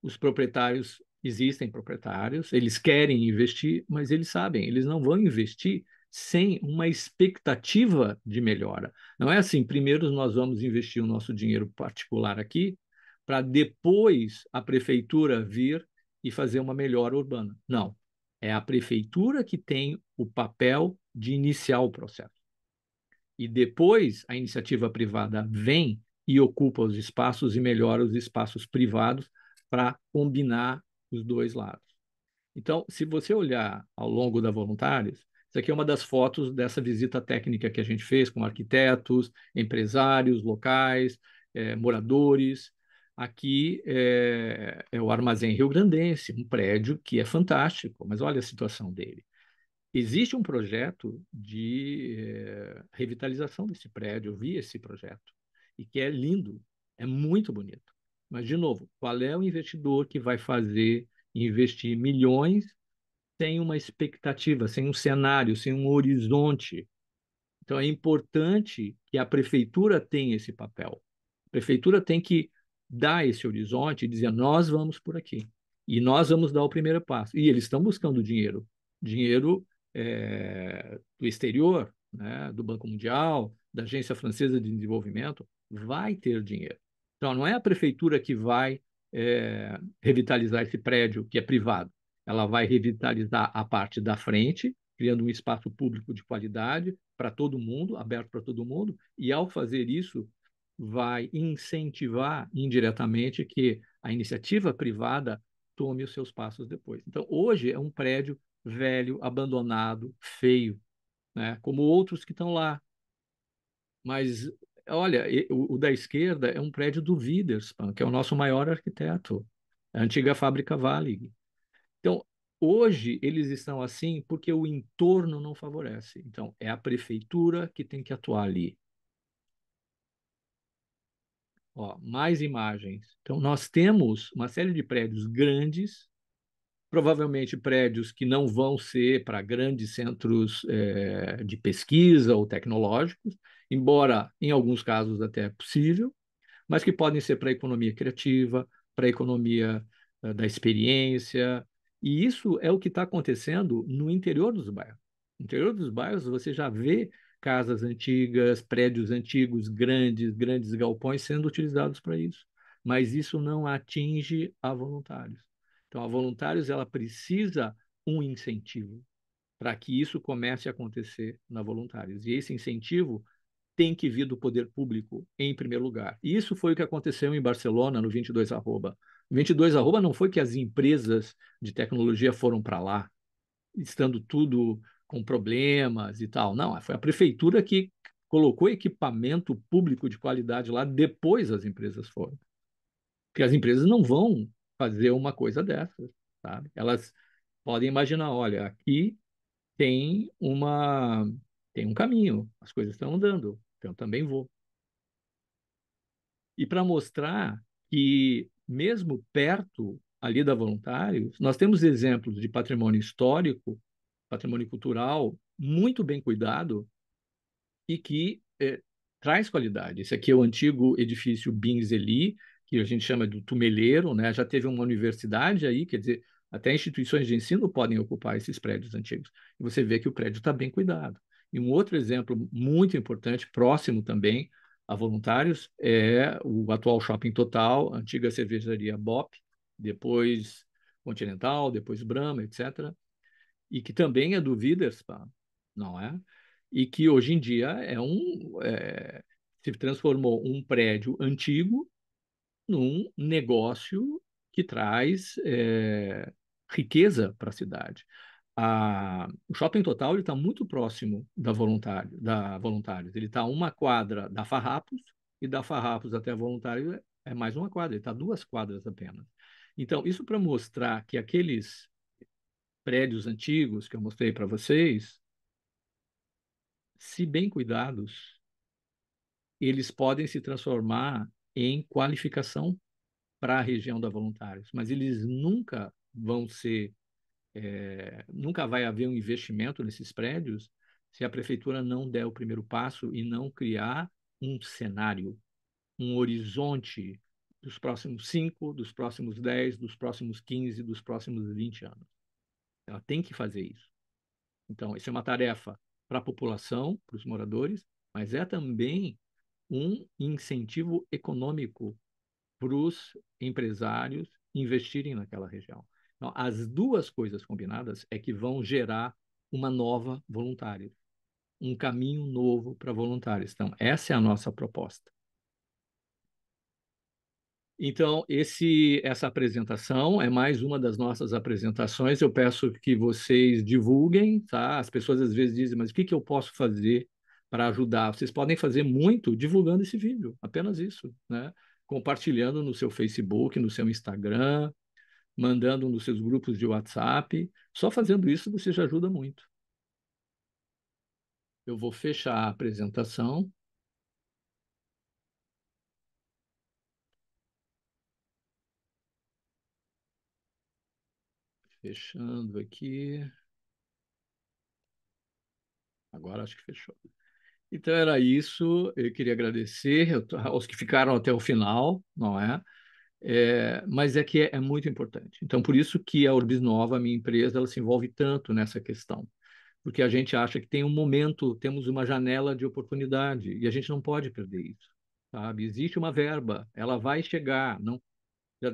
Os proprietários existem proprietários, eles querem investir, mas eles sabem, eles não vão investir sem uma expectativa de melhora. Não é assim, primeiro nós vamos investir o nosso dinheiro particular aqui, para depois a prefeitura vir e fazer uma melhora urbana. Não. É a prefeitura que tem o papel de iniciar o processo. E depois a iniciativa privada vem e ocupa os espaços e melhora os espaços privados para combinar os dois lados. Então, se você olhar ao longo da Voluntários, isso aqui é uma das fotos dessa visita técnica que a gente fez com arquitetos, empresários locais, é, moradores. Aqui é, é, o Armazém Rio Grandense, um prédio que é fantástico, mas olha a situação dele. Existe um projeto de é, revitalização desse prédio, eu vi esse projeto, e que é lindo, é muito bonito. Mas, de novo, qual é o investidor que vai fazer investir milhões sem uma expectativa, sem um cenário, sem um horizonte. Então é importante que a prefeitura tenha esse papel. A prefeitura tem que dar esse horizonte e dizer: nós vamos por aqui. E nós vamos dar o primeiro passo. E eles estão buscando dinheiro dinheiro é, do exterior, né, do Banco Mundial, da Agência Francesa de Desenvolvimento. Vai ter dinheiro. Então, não é a prefeitura que vai é, revitalizar esse prédio que é privado. Ela vai revitalizar a parte da frente, criando um espaço público de qualidade para todo mundo, aberto para todo mundo, e ao fazer isso, vai incentivar indiretamente que a iniciativa privada tome os seus passos depois. Então, hoje é um prédio velho, abandonado, feio, né? como outros que estão lá. Mas, olha, o, o, da esquerda é um prédio do Widerspan, que é o nosso maior arquiteto, a antiga fábrica Valig. Hoje eles estão assim porque o entorno não favorece. Então, é a prefeitura que tem que atuar ali. Ó, mais imagens. Então, nós temos uma série de prédios grandes, provavelmente prédios que não vão ser para grandes centros é, de pesquisa ou tecnológicos, embora em alguns casos até é possível, mas que podem ser para a economia criativa, para a economia eh, da experiência, e isso é o que está acontecendo no interior dos bairros. No interior dos bairros, você já vê casas antigas, prédios antigos, grandes, grandes galpões sendo utilizados para isso. Mas isso não atinge a voluntários. Então, a voluntários ela precisa um incentivo para que isso comece a acontecer na voluntários. E esse incentivo tem que vir do poder público em primeiro lugar. E isso foi o que aconteceu em Barcelona no 22 arroba. 22 arroba não foi que as empresas de tecnologia foram para lá, estando tudo com problemas e tal. Não, foi a prefeitura que colocou equipamento público de qualidade lá, depois as empresas foram. Porque as empresas não vão fazer uma coisa dessas, sabe? Elas podem imaginar, olha, aqui tem uma tem um caminho, as coisas estão andando, então também vou. E para mostrar que mesmo perto ali da Voluntários, nós temos exemplos de patrimônio histórico, patrimônio cultural, muito bem cuidado e que é, traz qualidade. Esse aqui é o antigo edifício Binzeli, que a gente chama de Tumeleiro, né? já teve uma universidade aí, quer dizer, até instituições de ensino podem ocupar esses prédios antigos. E você vê que o prédio está bem cuidado. E um outro exemplo muito importante, próximo também, a voluntários é o atual Shopping Total, antiga cervejaria Bop, depois Continental, depois Brahma, etc. E que também é do Widerspa, não é? E que hoje em dia é um é, se transformou um prédio antigo num negócio que traz é, riqueza para a cidade a, o Shopping Total está muito próximo da, voluntário, da Voluntários. Ele está uma quadra da Farrapos e da Farrapos até a Voluntários é, é mais uma quadra, ele está duas quadras apenas. Então, isso para mostrar que aqueles prédios antigos que eu mostrei para vocês, se bem cuidados, eles podem se transformar em qualificação para a região da voluntários, mas eles nunca vão ser é, nunca vai haver um investimento nesses prédios se a prefeitura não der o primeiro passo e não criar um cenário, um horizonte dos próximos 5, dos próximos 10, dos próximos 15, dos próximos 20 anos. Ela tem que fazer isso. Então, isso é uma tarefa para a população, para os moradores, mas é também um incentivo econômico para os empresários investirem naquela região. Então, as duas coisas combinadas é que vão gerar uma nova voluntária, um caminho novo para voluntários. Então, essa é a nossa proposta. Então, esse, essa apresentação é mais uma das nossas apresentações. Eu peço que vocês divulguem, tá? As pessoas às vezes dizem, mas o que, que eu posso fazer para ajudar? Vocês podem fazer muito divulgando esse vídeo, apenas isso, né? Compartilhando no seu Facebook, no seu Instagram, mandando nos seus grupos de WhatsApp. Só fazendo isso você já ajuda muito. Eu vou fechar a apresentação. Fechando aqui. Agora acho que fechou. Então era isso. Eu queria agradecer aos que ficaram até o final, não é? É, mas é que é, é, muito importante. Então, por isso que a Urbis Nova, a minha empresa, ela se envolve tanto nessa questão. Porque a gente acha que tem um momento, temos uma janela de oportunidade e a gente não pode perder isso. Sabe? Existe uma verba, ela vai chegar, não é,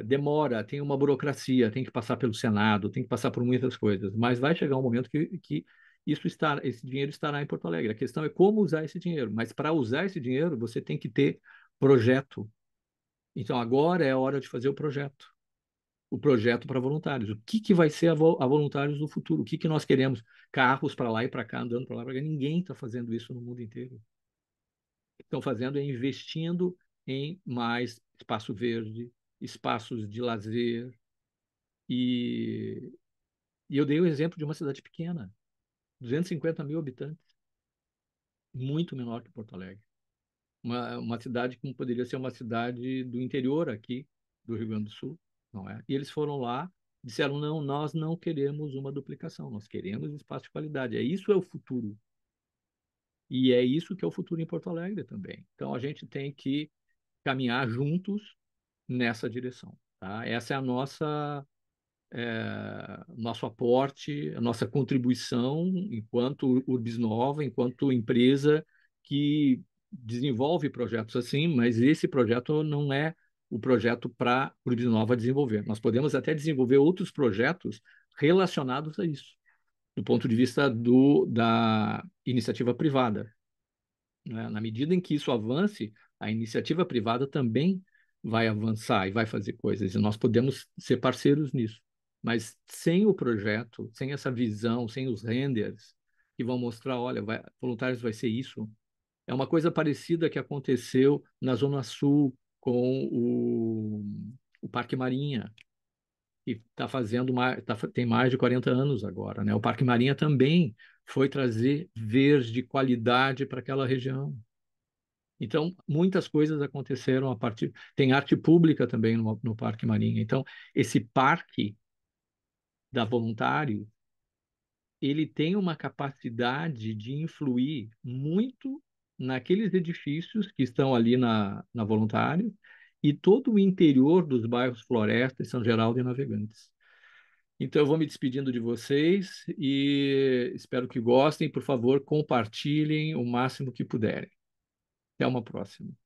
é demora, tem uma burocracia, tem que passar pelo Senado, tem que passar por muitas coisas, mas vai chegar um momento que, que isso está, esse dinheiro estará em Porto Alegre. A questão é como usar esse dinheiro, mas para usar esse dinheiro você tem que ter projeto, então, agora é a hora de fazer o projeto. O projeto para voluntários. O que, que vai ser a, vo a voluntários no futuro? O que, que nós queremos? Carros para lá e para cá, andando para lá e para cá. Ninguém está fazendo isso no mundo inteiro. Estão fazendo é investindo em mais espaço verde, espaços de lazer. E, e eu dei o exemplo de uma cidade pequena, 250 mil habitantes, muito menor que Porto Alegre uma, uma cidade que poderia ser uma cidade do interior aqui do Rio Grande do Sul, não é? E eles foram lá, disseram não, nós não queremos uma duplicação, nós queremos espaço de qualidade. É isso é o futuro. E é isso que é o futuro em Porto Alegre também. Então a gente tem que caminhar juntos nessa direção. Tá? Essa é a nossa é, nosso aporte, a nossa contribuição enquanto Urbis Nova, enquanto empresa que desenvolve projetos assim, mas esse projeto não é o projeto para o Curibinova desenvolver. Nós podemos até desenvolver outros projetos relacionados a isso, do ponto de vista do, da iniciativa privada. Né? Na medida em que isso avance, a iniciativa privada também vai avançar e vai fazer coisas, e nós podemos ser parceiros nisso. Mas sem o projeto, sem essa visão, sem os renders que vão mostrar, olha, vai, voluntários vai ser isso, é uma coisa parecida que aconteceu na Zona Sul com o, o Parque Marinha, que tá fazendo uma, tá, tem mais de 40 anos agora. Né? O Parque Marinha também foi trazer verde, qualidade para aquela região. Então, muitas coisas aconteceram a partir. Tem arte pública também no, no Parque Marinha. Então, esse parque da voluntário, ele tem uma capacidade de influir muito naqueles edifícios que estão ali na, na Voluntário e todo o interior dos bairros Floresta e São Geraldo e Navegantes. Então eu vou me despedindo de vocês e espero que gostem. Por favor, compartilhem o máximo que puderem. Até uma próxima.